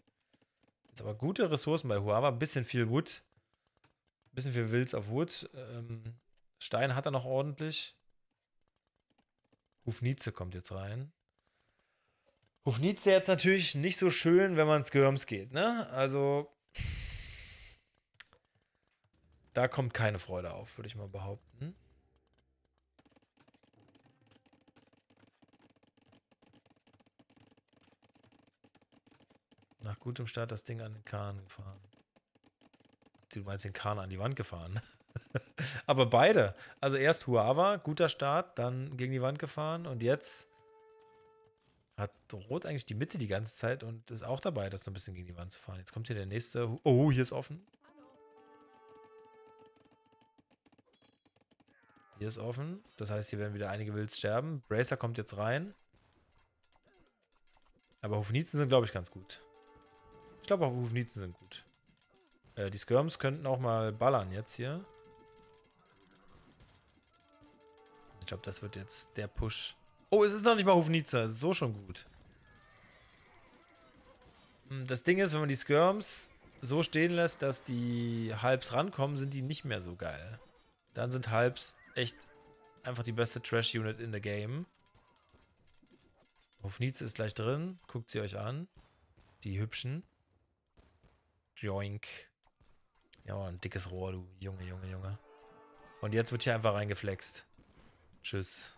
Jetzt aber gute Ressourcen bei Huava. Ein bisschen viel Wood. Ein bisschen viel Wills auf Wood. Ähm, Stein hat er noch ordentlich. Hufnize kommt jetzt rein. Hufnize jetzt natürlich nicht so schön, wenn man ins Gehirns geht, ne? Also. Da kommt keine Freude auf, würde ich mal behaupten. Nach gutem Start das Ding an den Kahn gefahren. Du meinst den Kahn an die Wand gefahren. [LAUGHS] Aber beide. Also erst Huava, guter Start, dann gegen die Wand gefahren und jetzt hat Rot eigentlich die Mitte die ganze Zeit und ist auch dabei, das so ein bisschen gegen die Wand zu fahren. Jetzt kommt hier der nächste. Oh, hier ist offen. Hier ist offen. Das heißt, hier werden wieder einige Wilds sterben. Bracer kommt jetzt rein. Aber Hofnizen sind, glaube ich, ganz gut glaube auch Hufnizen sind gut. Äh, die Skirms könnten auch mal ballern jetzt hier. Ich glaube, das wird jetzt der Push. Oh, es ist noch nicht mal Hufniza. Es ist so schon gut. Hm, das Ding ist, wenn man die Skirms so stehen lässt, dass die Halbs rankommen, sind die nicht mehr so geil. Dann sind Halbs echt einfach die beste Trash-Unit in the game. Hufnize ist gleich drin. Guckt sie euch an. Die hübschen. Joink. Ja, ein dickes Rohr, du Junge, Junge, Junge. Und jetzt wird hier einfach reingeflext. Tschüss.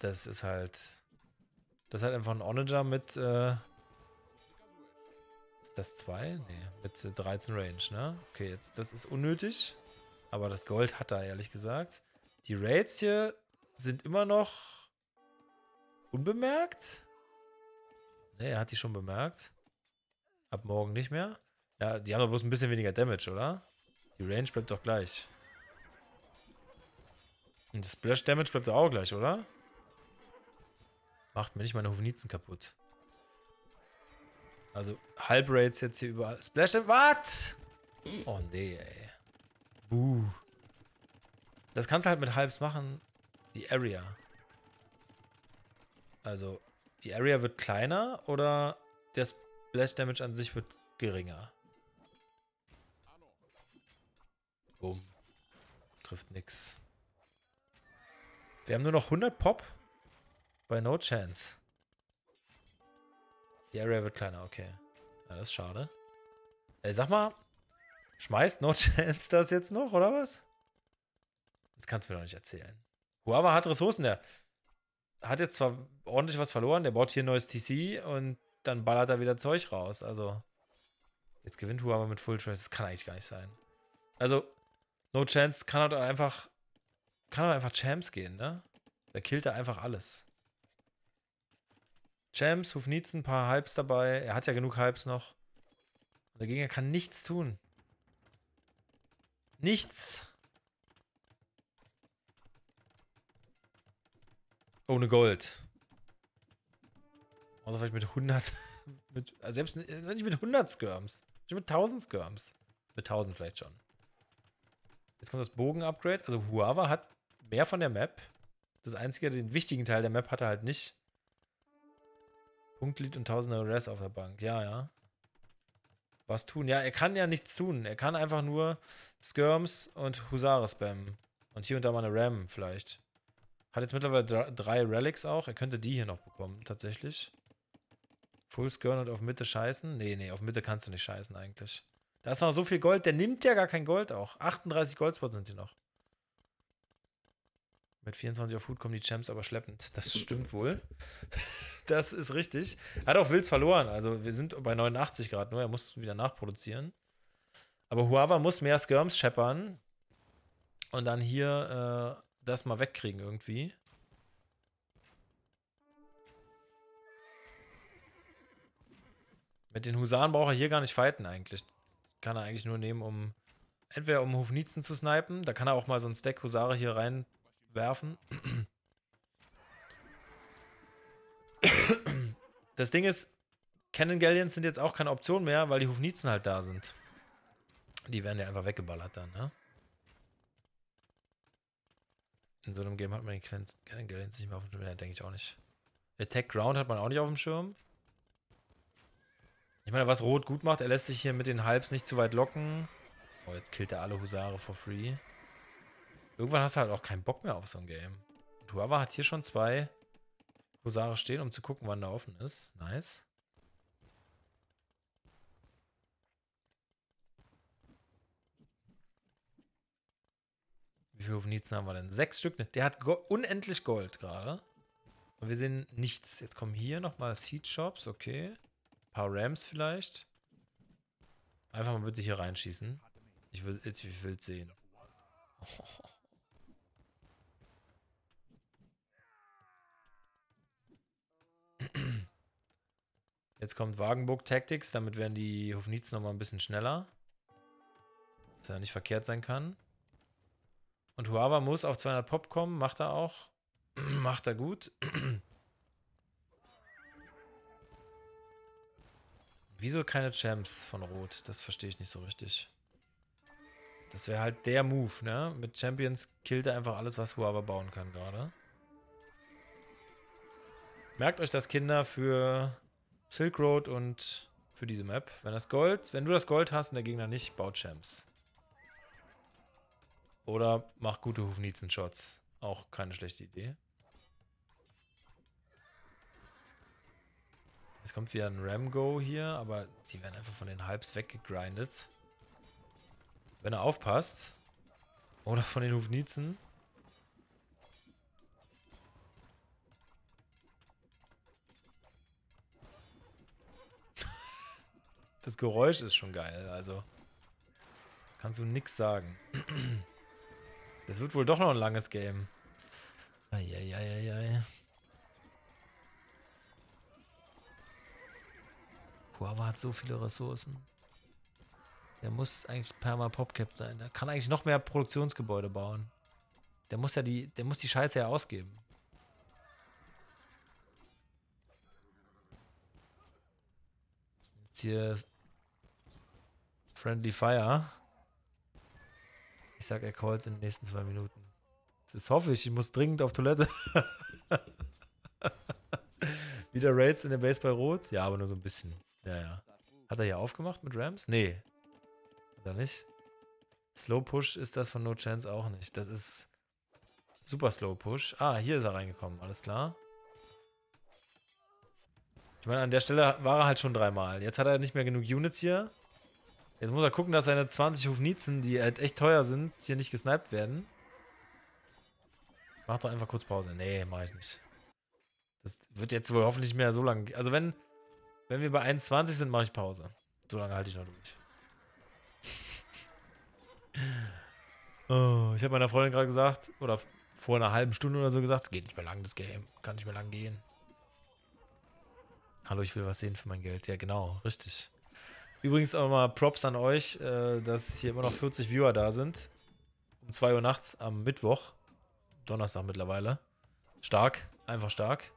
Das ist halt... Das ist halt einfach ein Onager mit... Äh, das 2? Nee, mit 13 äh, Range, ne? Okay, jetzt, das ist unnötig. Aber das Gold hat er, ehrlich gesagt. Die Raids hier sind immer noch unbemerkt. Ne, er hat die schon bemerkt. Ab morgen nicht mehr? Ja, die haben doch bloß ein bisschen weniger Damage, oder? Die Range bleibt doch gleich. Und das Splash Damage bleibt doch auch gleich, oder? Macht mir nicht meine Huvenizen kaputt. Also halb Raids jetzt hier überall. Splash Damage. Was? Oh nee, ey. Buh. Das kannst du halt mit Halbs machen. Die Area. Also, die Area wird kleiner oder der Splash Flash Damage an sich wird geringer. Boom. Trifft nix. Wir haben nur noch 100 Pop. Bei No Chance. Die Area wird kleiner, okay. Ja, das ist schade. Ey, sag mal, schmeißt No [LAUGHS] Chance das jetzt noch, oder was? Das kannst du mir doch nicht erzählen. Huawei hat Ressourcen, der hat jetzt zwar ordentlich was verloren, der baut hier ein neues TC und dann ballert er wieder Zeug raus. Also, jetzt gewinnt Hu aber mit Full Trace. Das kann eigentlich gar nicht sein. Also, No Chance kann halt einfach, kann aber einfach Champs gehen, ne? Da killt er einfach alles. Champs, Hufnizen, ein paar Hypes dabei. Er hat ja genug Hypes noch. Der Gegner kann nichts tun. Nichts. Ohne Gold. Außer vielleicht mit 100. [LAUGHS] mit, also selbst äh, nicht mit 100 Skirms. Nicht mit 1000 Skirms. Mit 1000 vielleicht schon. Jetzt kommt das Bogen-Upgrade. Also Huava hat mehr von der Map. Das einzige, den wichtigen Teil der Map hat er halt nicht. Punktlied und tausender Rest auf der Bank. Ja, ja. Was tun? Ja, er kann ja nichts tun. Er kann einfach nur Skirms und Husare spammen. Und hier und da mal eine Ram vielleicht. Hat jetzt mittlerweile drei Relics auch. Er könnte die hier noch bekommen, tatsächlich. Full Scorn und auf Mitte scheißen? Nee, nee, auf Mitte kannst du nicht scheißen eigentlich. Da ist noch so viel Gold, der nimmt ja gar kein Gold auch. 38 Goldspots sind hier noch. Mit 24 auf Hut kommen die Champs aber schleppend. Das [LAUGHS] stimmt wohl. das ist richtig. Er Hat auch Wills verloren. Also wir sind bei 89 Grad nur. Er muss wieder nachproduzieren. Aber Huava muss mehr Skirms scheppern. Und dann hier äh, das mal wegkriegen irgendwie. Mit den Husaren braucht er hier gar nicht fighten eigentlich. Kann er eigentlich nur nehmen, um entweder um Hufnizen zu snipen, da kann er auch mal so einen Stack Husare hier reinwerfen. Das Ding ist, Cannon Galleons sind jetzt auch keine Option mehr, weil die Hufnizen halt da sind. Die werden ja einfach weggeballert dann, ne? In so einem Game hat man die Cannon Galleons nicht mehr auf dem Schirm. Ja, denke ich auch nicht. Attack Ground hat man auch nicht auf dem Schirm. Ich meine, was Rot gut macht, er lässt sich hier mit den Halbs nicht zu weit locken. Oh, jetzt killt er alle Husare for free. Irgendwann hast du halt auch keinen Bock mehr auf so ein Game. Und Huava hat hier schon zwei Husare stehen, um zu gucken, wann der offen ist. Nice. Wie viele Hufnizen haben wir denn? Sechs Stück. Ne, der hat go unendlich Gold gerade. Und wir sehen nichts. Jetzt kommen hier nochmal Seed Shops. Okay paar Rams vielleicht. Einfach mal bitte hier reinschießen. Ich will es ich will sehen. [LAUGHS] Jetzt kommt Wagenburg Tactics, damit werden die noch mal ein bisschen schneller. Was ja nicht verkehrt sein kann. Und Huava muss auf 200 Pop kommen, macht er auch. [CLEARS THROAT] macht er gut. [CLEARS THROAT] Wieso keine Champs von Rot? Das verstehe ich nicht so richtig. Das wäre halt der Move, ne? Mit Champions killt er einfach alles, was Huawei bauen kann gerade. Merkt euch das, Kinder, für Silk Road und für diese Map. Wenn das Gold, wenn du das Gold hast und der Gegner nicht, baut Champs. Oder mach gute Hufnizen-Shots. Auch keine schlechte Idee. Es kommt wieder ein Ramgo hier, aber die werden einfach von den Hypes weggegrindet. Wenn er aufpasst. Oder von den Hufnizen. [LAUGHS] Das Geräusch ist schon geil, also kannst du nix sagen. [CLEARS THROAT] Das wird wohl doch noch ein langes Game. Eieieiei. Guava hat so viele Ressourcen. Der muss eigentlich perma popcap sein. Der kann eigentlich noch mehr Produktionsgebäude bauen. Der muss ja die, der muss die Scheiße ja ausgeben. Jetzt hier Friendly Fire. Ich sag, er callt in den nächsten zwei Minuten. Das hoffe ich. Ich muss dringend auf Toilette. [LAUGHS] Wieder Raids in der Base bei Rot? Ja, aber nur so ein bisschen. Ja, ja. Hat er hier aufgemacht mit Rams? Nee. Hat er nicht. Slow Push ist das von No Chance auch nicht. Das ist super Slow Push. Ah, hier ist er reingekommen. Alles klar. Ich meine, an der Stelle war er halt schon dreimal. Jetzt hat er nicht mehr genug Units hier. Jetzt muss er gucken, dass seine 20 Hufnizen, die halt echt teuer sind, hier nicht gesniped werden. Mach doch einfach kurz Pause. Nee, mach ich nicht. Das wird jetzt wohl hoffentlich mehr so lange... Also wenn... Wenn wir bei 21 sind, mache ich Pause. So lange halte ich noch durch. Oh, ich habe meiner Freundin gerade gesagt, oder vor einer halben Stunde oder so gesagt, geht nicht mehr lang, das Game. Kann nicht mehr lang gehen. Hallo, ich will was sehen für mein Geld. Ja, genau, richtig. Übrigens auch mal Props an euch, äh, dass hier immer noch 40 Viewer da sind. Um 2 Uhr nachts am Mittwoch. Donnerstag mittlerweile. Stark, einfach stark.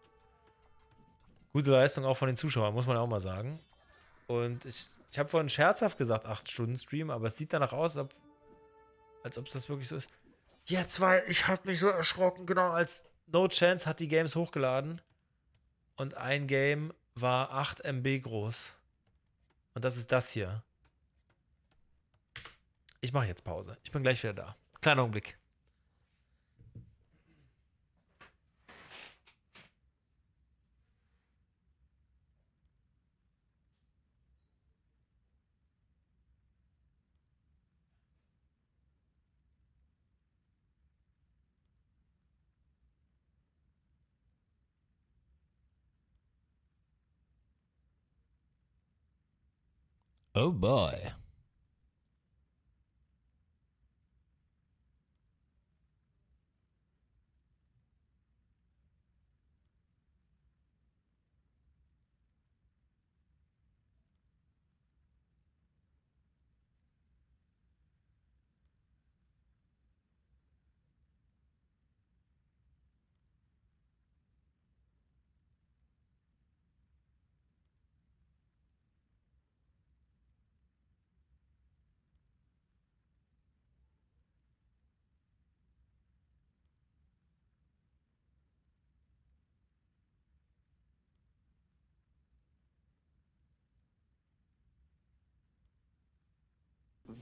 Gute Leistung auch von den Zuschauern, muss man auch mal sagen. Und ich, ich habe vorhin scherzhaft gesagt, 8-Stunden-Stream, aber es sieht danach aus, ob, als ob es das wirklich so ist. Jetzt war, ich habe mich so erschrocken, genau, als No Chance hat die Games hochgeladen und ein Game war 8 MB groß. Und das ist das hier. Ich mache jetzt Pause. Ich bin gleich wieder da. Kleiner Augenblick. Oh boy.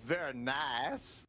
very nice.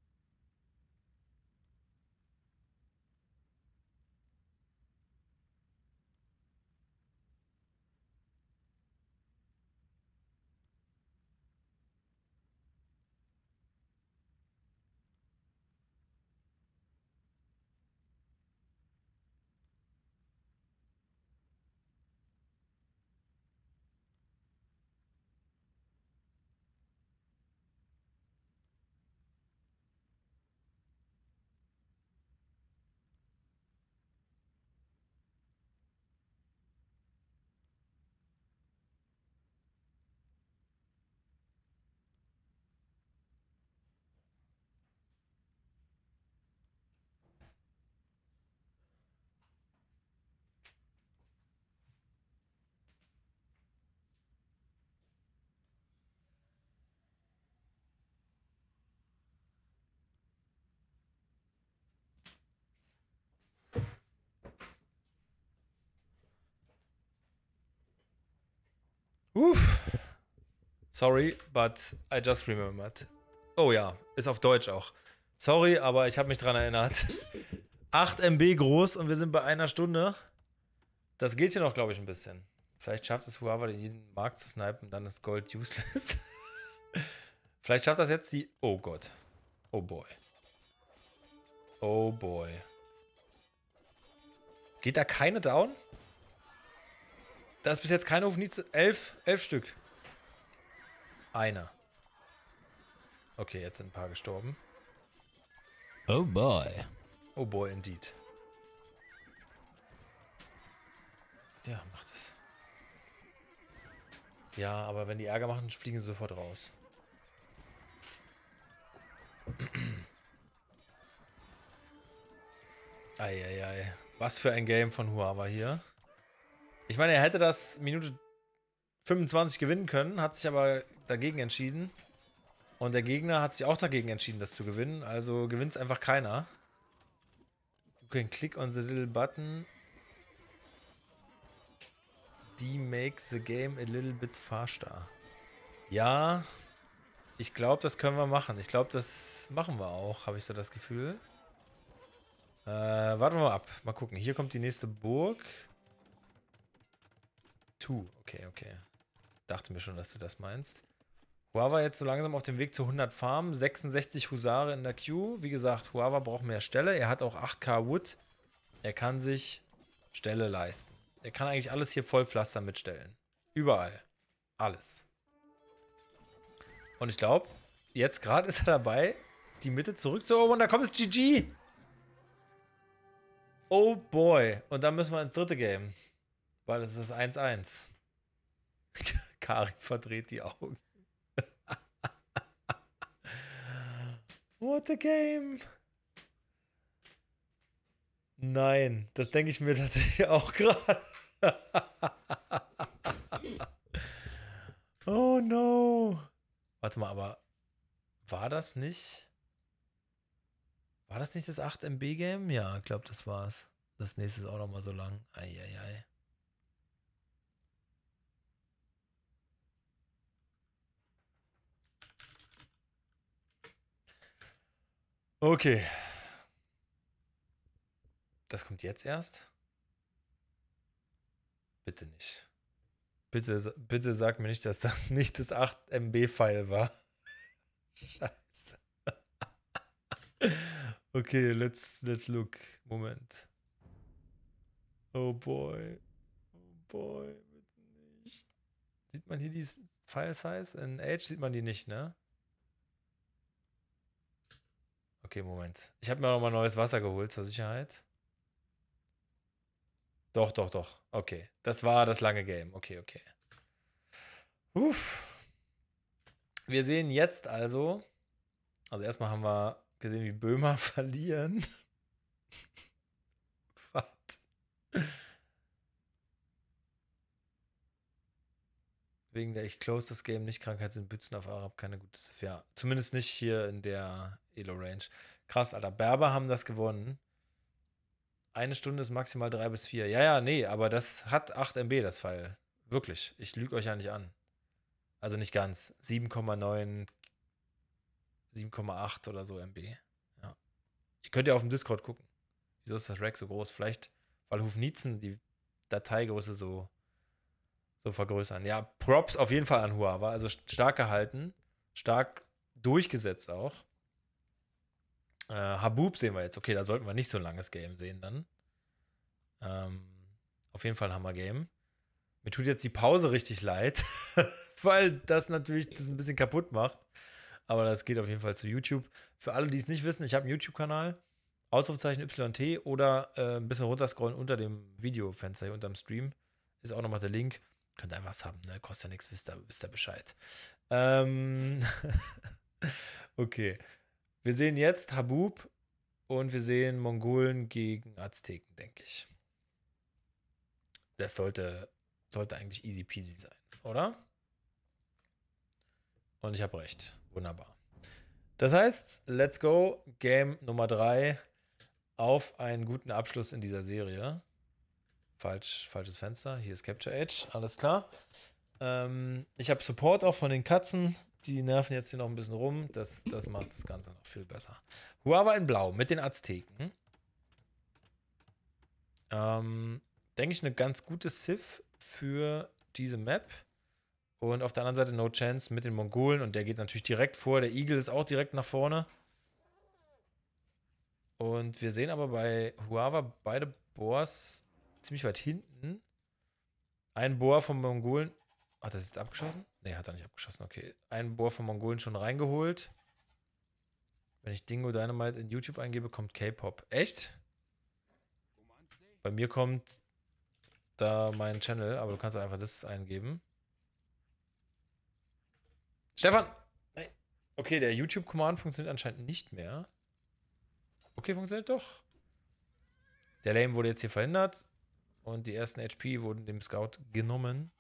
Uff. Sorry, but I just remembered. Oh ja, ist auf Deutsch auch. Sorry, aber ich habe mich dran erinnert. 8 MB groß und wir sind bei einer Stunde. Das geht hier noch, glaube ich, ein bisschen. Vielleicht schafft es Huawei, jeden Markt zu snipen, dann ist Gold useless. [LAUGHS] Vielleicht schafft das jetzt die. Oh Gott. Oh boy. Oh boy. Geht da keine down? Da ist bis jetzt keiner auf nichts. Elf, elf Stück. Einer. Okay, jetzt sind ein paar gestorben. Oh boy. Oh boy, indeed. Ja, mach das. Ja, aber wenn die Ärger machen, fliegen sie sofort raus. [CLEARS THROAT] Eieiei. Was für ein Game von Huawei hier. Ich meine, er hätte das Minute 25 gewinnen können, hat sich aber dagegen entschieden. Und der Gegner hat sich auch dagegen entschieden, das zu gewinnen. Also gewinnt es einfach keiner. You can click on the little button. Die make the game a little bit faster. Ja, ich glaube, das können wir machen. Ich glaube, das machen wir auch, habe ich so das Gefühl. Äh, warten wir mal ab. Mal gucken. Hier kommt die nächste Burg. Two, okay, okay. Dachte mir schon, dass du das meinst. Huawei jetzt so langsam auf dem Weg zu 100 Farmen, 66 Husare in der Queue. Wie gesagt, Huawei braucht mehr Stelle. Er hat auch 8k Wood. Er kann sich Stelle leisten. Er kann eigentlich alles hier voll Pflaster mitstellen. Überall. Alles. Und ich glaube, jetzt gerade ist er dabei, die Mitte zurückzuerobern. Da kommt es GG. Oh boy. Und dann müssen wir ins dritte Game weil es ist 1-1. [LAUGHS] Karin verdreht die Augen. [LAUGHS] What a game! Nein, das denke ich mir tatsächlich [LAUGHS] auch gerade. oh no! Warte mal, aber war das nicht. War das nicht das 8 MB Game? Ja, ich glaube, das war's. Das nächste ist auch nochmal so lang. Eieiei. Ei, ei. Okay. Das kommt jetzt erst? Bitte nicht. Bitte, bitte sag mir nicht, dass das [LAUGHS] nicht das 8 MB-File war. [LAUGHS] Scheiße. [LAUGHS] Okay, let's, let's look. Moment. Oh boy. Oh boy, bitte nicht. Sieht man hier die File Size? In Age sieht man die nicht, ne? Okay, Moment. Ich habe mir nochmal neues Wasser geholt zur Sicherheit. Doch, doch, doch. Okay. Das war das lange Game. Okay, okay. Uff. Wir sehen jetzt also, also erstmal haben wir gesehen, wie Böhmer [LAUGHS] verlieren. Was? [LAUGHS] What? Wegen der ich close das Game nicht Krankheit sind Bützen auf Arab keine gute Safe. Ja, zumindest nicht hier in der Elo Range. Krass, Alter. Berber haben das gewonnen. Eine Stunde ist maximal drei bis vier. Ja, ja, nee, aber das hat 8 MB, das Pfeil. Wirklich. Ich lüge euch ja nicht an. Also nicht ganz. 7,9, 7,8 oder so MB. Ja. Ihr könnt ja auf dem Discord gucken. Wieso ist das Rack so groß? Vielleicht, weil Hufnitzen die Dateigröße so so vergrößern. Ja, Props auf jeden Fall an Huawei. Also stark gehalten, stark durchgesetzt auch. Äh, Habub sehen wir jetzt. Okay, da sollten wir nicht so ein langes Game sehen dann. Ähm, auf jeden Fall ein Hammer-Game. Mir tut jetzt die Pause richtig leid, [LAUGHS] weil das natürlich das ein bisschen kaputt macht. Aber das geht auf jeden Fall zu YouTube. Für alle, die es nicht wissen, ich habe einen YouTube-Kanal. Ausrufzeichen YT oder äh, ein bisschen runterscrollen unter dem Videofenster hier unter dem Stream. Ist auch nochmal der Link. Könnt ihr was haben, ne? Kostet ja nichts, wisst ihr, wisst ihr Bescheid. Ähm [LAUGHS] okay. Wir sehen jetzt Habub und wir sehen Mongolen gegen Azteken, denke ich. Das sollte, sollte eigentlich easy peasy sein, oder? Und ich habe recht. Wunderbar. Das heißt, let's go, Game Nummer 3 auf einen guten Abschluss in dieser Serie. Falsch, falsches Fenster. Hier ist Capture Edge, alles klar. Ähm, ich habe Support auch von den Katzen. Die nerven jetzt hier noch ein bisschen rum. Das, das macht das Ganze noch viel besser. Huawei in Blau mit den Azteken. Hm? Ähm, denke ich, eine ganz gute Sif für diese Map. Und auf der anderen Seite No Chance mit den Mongolen. Und der geht natürlich direkt vor. Der Eagle ist auch direkt nach vorne. Und wir sehen aber bei Huawei beide Boars ziemlich weit hinten. Ein Bohr vom Mongolen. Hat er jetzt abgeschossen? Ne, hat er nicht abgeschossen. Okay. Ein Bohr vom Mongolen schon reingeholt. Wenn ich Dingo Dynamite in YouTube eingebe, kommt K-Pop. Echt? Bei mir kommt da mein Channel, aber du kannst einfach das eingeben. Stefan! Okay, der YouTube-Command funktioniert anscheinend nicht mehr. Okay, funktioniert doch. Der Lame wurde jetzt hier verhindert. Und die ersten HP wurden dem Scout genommen.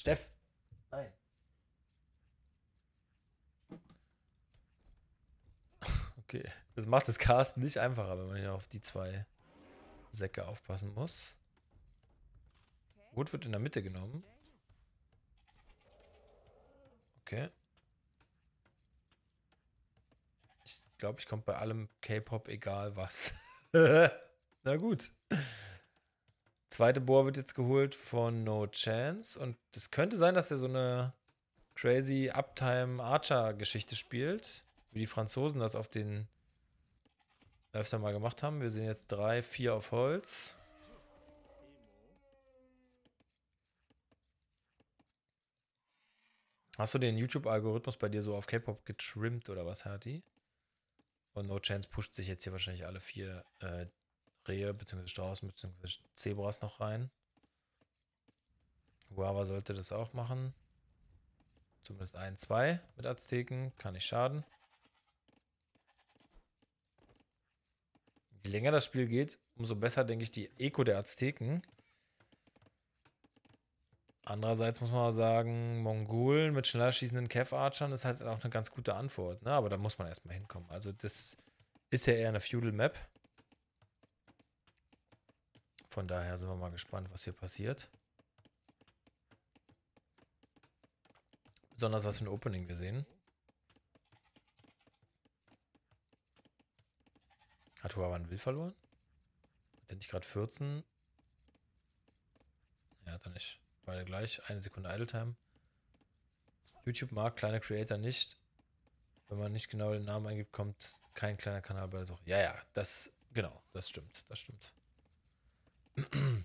Steff! Nein. [LAUGHS] Okay, das macht das Cast nicht einfacher, wenn man hier auf die zwei Säcke aufpassen muss. Wood wird in der Mitte genommen. Okay. glaube, ich komme bei allem K-Pop, egal was. [LAUGHS] Na gut. Zweite Bohr wird jetzt geholt von No Chance. Und es könnte sein, dass er so eine crazy Uptime Archer-Geschichte spielt, wie die Franzosen das auf den öfter mal gemacht haben. Wir sehen jetzt drei, vier auf Holz. Hast du den YouTube-Algorithmus bei dir so auf K-Pop getrimmt oder was, Hertie? Und No Chance pusht sich jetzt hier wahrscheinlich alle vier äh, Rehe bzw. Straußen bzw. Zebras noch rein. Guava sollte das auch machen. Zumindest ein, zwei mit Azteken. Kann nicht schaden. Je länger das Spiel geht, umso besser, denke ich, die Eco der Azteken. Andererseits muss man auch sagen, Mongolen mit schneller schießenden Kev-Archern ist halt auch eine ganz gute Antwort. Ne? Aber da muss man erstmal hinkommen. Also das ist ja eher eine Feudal-Map. Von daher sind wir mal gespannt, was hier passiert. Besonders was für ein Opening wir sehen. Hat Huawan Will verloren? Hat er nicht gerade 14? Ja, hat er nicht beide gleich. Eine Sekunde Idle Time. YouTube mag kleine Creator nicht. Wenn man nicht genau den Namen eingibt, kommt kein kleiner Kanal bei der Suche. Ja, ja, das, genau, das stimmt, das stimmt. [CLEARS THROAT]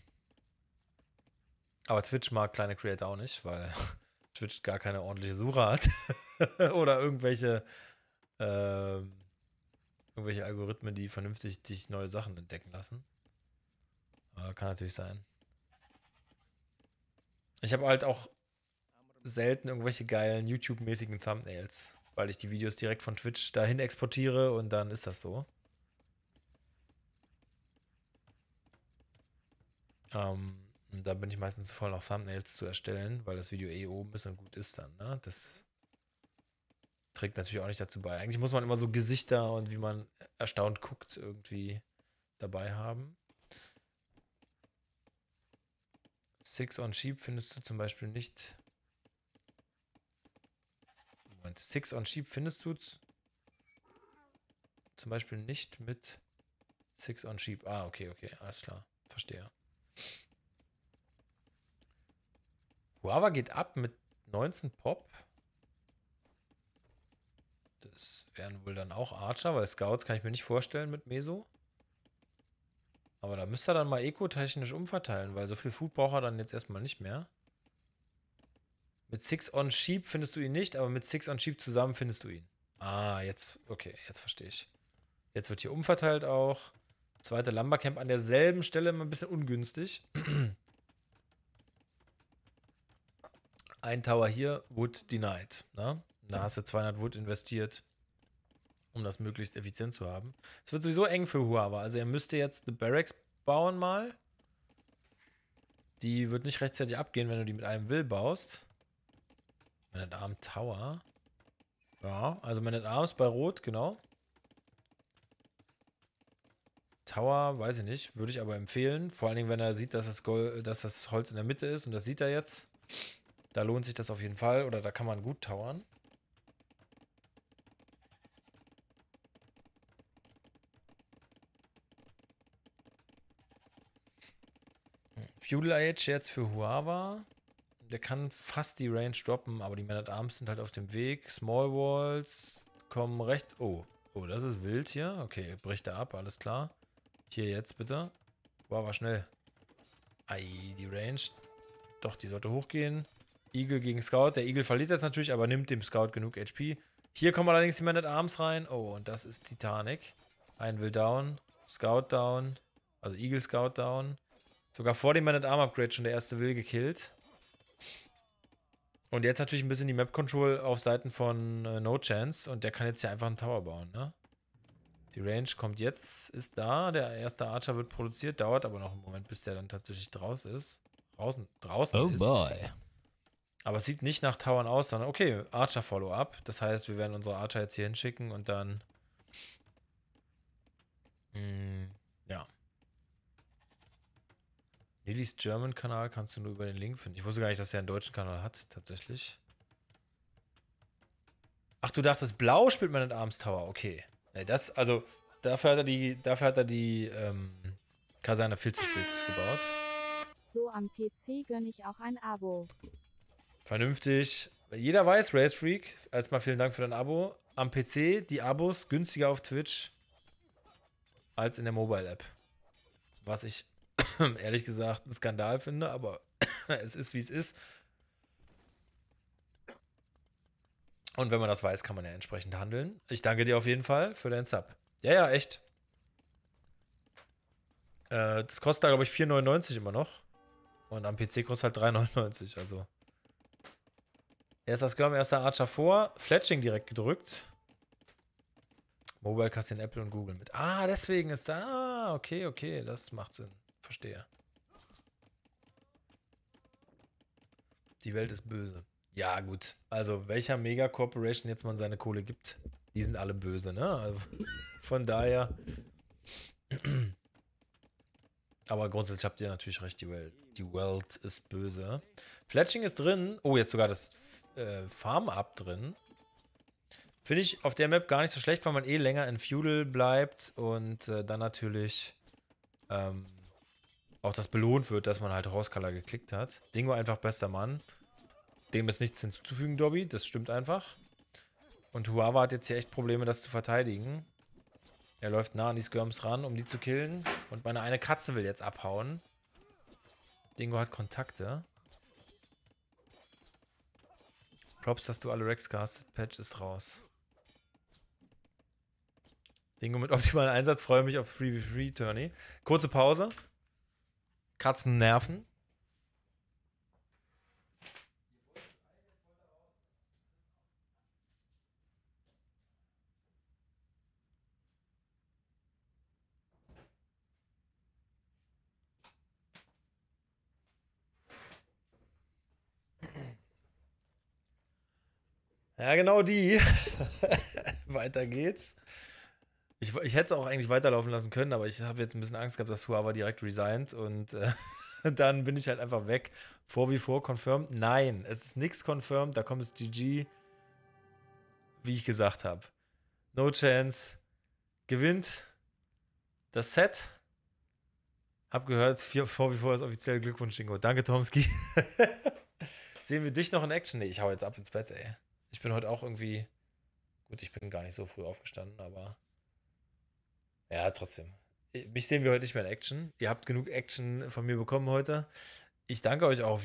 Aber Twitch mag kleine Creator auch nicht, weil [LAUGHS] Twitch gar keine ordentliche Suche hat. [LAUGHS] Oder irgendwelche, äh, irgendwelche Algorithmen, die vernünftig dich neue Sachen entdecken lassen. Äh, kann natürlich sein. Ich habe halt auch selten irgendwelche geilen YouTube-mäßigen Thumbnails, weil ich die Videos direkt von Twitch dahin exportiere und dann ist das so. Ähm, da bin ich meistens voll noch Thumbnails zu erstellen, weil das Video eh oben ist und gut ist dann. Ne? Das trägt natürlich auch nicht dazu bei. Eigentlich muss man immer so Gesichter und wie man erstaunt guckt irgendwie dabei haben. Six on Sheep findest du zum Beispiel nicht. Moment, Six on Sheep findest du zum Beispiel nicht mit Six on Sheep. Ah, okay, okay, alles klar. Verstehe. Guava geht ab mit 19 Pop. Das wären wohl dann auch Archer, weil Scouts kann ich mir nicht vorstellen mit Meso. Aber da müsste er dann mal ekotechnisch umverteilen, weil so viel Food braucht er dann jetzt erstmal nicht mehr. Mit Six on Sheep findest du ihn nicht, aber mit Six on Sheep zusammen findest du ihn. Ah, jetzt, okay, jetzt verstehe ich. Jetzt wird hier umverteilt auch. Zweite Lumbercamp an derselben Stelle immer ein bisschen ungünstig. [CLEARS THROAT] ein Tower hier, Wood denied. Ne? Da hast du 200 Wood investiert um das möglichst effizient zu haben. Es wird sowieso eng für Huawei. Also er müsste jetzt eine Barracks bauen mal. Die wird nicht rechtzeitig abgehen, wenn du die mit einem Will baust. Man at Arm Tower. Ja, also Man at Arms bei Rot, genau. Tower, weiß ich nicht, würde ich aber empfehlen. Vor allen Dingen, wenn er sieht, dass das, Gold, dass das Holz in der Mitte ist und das sieht er jetzt. Da lohnt sich das auf jeden Fall oder da kann man gut towern. Feudal Age jetzt für Huawa. Der kann fast die Range droppen, aber die Men at Arms sind halt auf dem Weg. Small Walls kommen recht. Oh, oh, das ist wild hier. Okay, bricht er ab, alles klar. Hier jetzt bitte. Wow, schnell. Ei, die Range. Doch, die sollte hochgehen. Eagle gegen Scout. Der Eagle verliert jetzt natürlich, aber nimmt dem Scout genug HP. Hier kommen allerdings die Men at Arms rein. Oh, und das ist Titanic. Ein will down. Scout down. Also Eagle Scout down. Sogar vor dem Minute Arm Upgrade schon der erste Will gekillt. Und jetzt natürlich ein bisschen die Map Control auf Seiten von äh, No Chance. Und der kann jetzt hier einfach einen Tower bauen, ne? Die Range kommt jetzt, ist da. Der erste Archer wird produziert, dauert aber noch einen Moment, bis der dann tatsächlich draußen ist. Draußen, draußen oh ist. boy. Aber es sieht nicht nach Towern aus, sondern okay, Archer Follow-up. Das heißt, wir werden unsere Archer jetzt hier hinschicken und dann. Mh, hm. Lillys German-Kanal kannst du nur über den Link finden. Ich wusste gar nicht, dass er einen deutschen Kanal hat, tatsächlich. Ach, du dachtest, blau spielt man in Arms Tower. Okay. Das, also, dafür hat er die, dafür hat er die ähm, Kaserne viel zu spät gebaut. So am PC gönne ich auch ein Abo. Vernünftig. Jeder weiß, Race Freak, erstmal vielen Dank für dein Abo. Am PC die Abos günstiger auf Twitch als in der Mobile-App. Was ich [LAUGHS] ehrlich gesagt einen Skandal finde, aber [COUGHS] es ist, wie es ist. Und wenn man das weiß, kann man ja entsprechend handeln. Ich danke dir auf jeden Fall für deinen Sub. Ja, ja, echt. Äh, das kostet da, glaube ich, 4,99 immer noch. Und am PC kostet halt 3,99, also. Erster das erster Archer vor. Fletching direkt gedrückt. Mobile Casting Apple und Google mit. Ah, deswegen ist da. Ah, okay, okay, das macht Sinn. Verstehe. Die Welt ist böse. Ja, gut. Also, welcher Mega-Corporation jetzt man seine Kohle gibt, die sind alle böse, ne? Also, [LAUGHS] von daher. [CLEARS THROAT] Aber grundsätzlich habt ihr natürlich recht, die Welt, die Welt ist böse. Fletching ist drin. Oh, jetzt sogar das äh, Farm-Up drin. Finde ich auf der Map gar nicht so schlecht, weil man eh länger in Feudal bleibt und äh, dann natürlich ähm, auch das belohnt wird, dass man halt Rauskaller geklickt hat. Dingo einfach bester Mann. Dem ist nichts hinzuzufügen, Dobby. Das stimmt einfach. Und Huava hat jetzt hier echt Probleme, das zu verteidigen. Er läuft nah an die Skirms ran, um die zu killen. Und meine eine Katze will jetzt abhauen. Dingo hat Kontakte. Props, dass du alle Rex castet. Patch ist raus. Dingo mit optimalem Einsatz. Freue mich auf 3v3 Tourney. Kurze Pause. Katzen nerven. Ja, genau die. [LAUGHS] Weiter geht's. Ich, ich hätte es auch eigentlich weiterlaufen lassen können, aber ich habe jetzt ein bisschen Angst gehabt, dass Huawei direkt resigned und äh, [LAUGHS] dann bin ich halt einfach weg. Vor wie vor confirmed? Nein, es ist nichts confirmed, da kommt es GG, wie ich gesagt habe. No chance. Gewinnt das Set. Hab gehört, vor wie vor ist offiziell Glückwunsch, Dingo. Danke, Tomski. [LAUGHS] Sehen wir dich noch in Action? Nee, ich hau jetzt ab ins Bett, ey. Ich bin heute auch irgendwie. Gut, ich bin gar nicht so früh aufgestanden, aber ja, trotzdem. Mich sehen wir heute nicht mehr in Action. Ihr habt genug Action von mir bekommen heute. Ich danke euch auch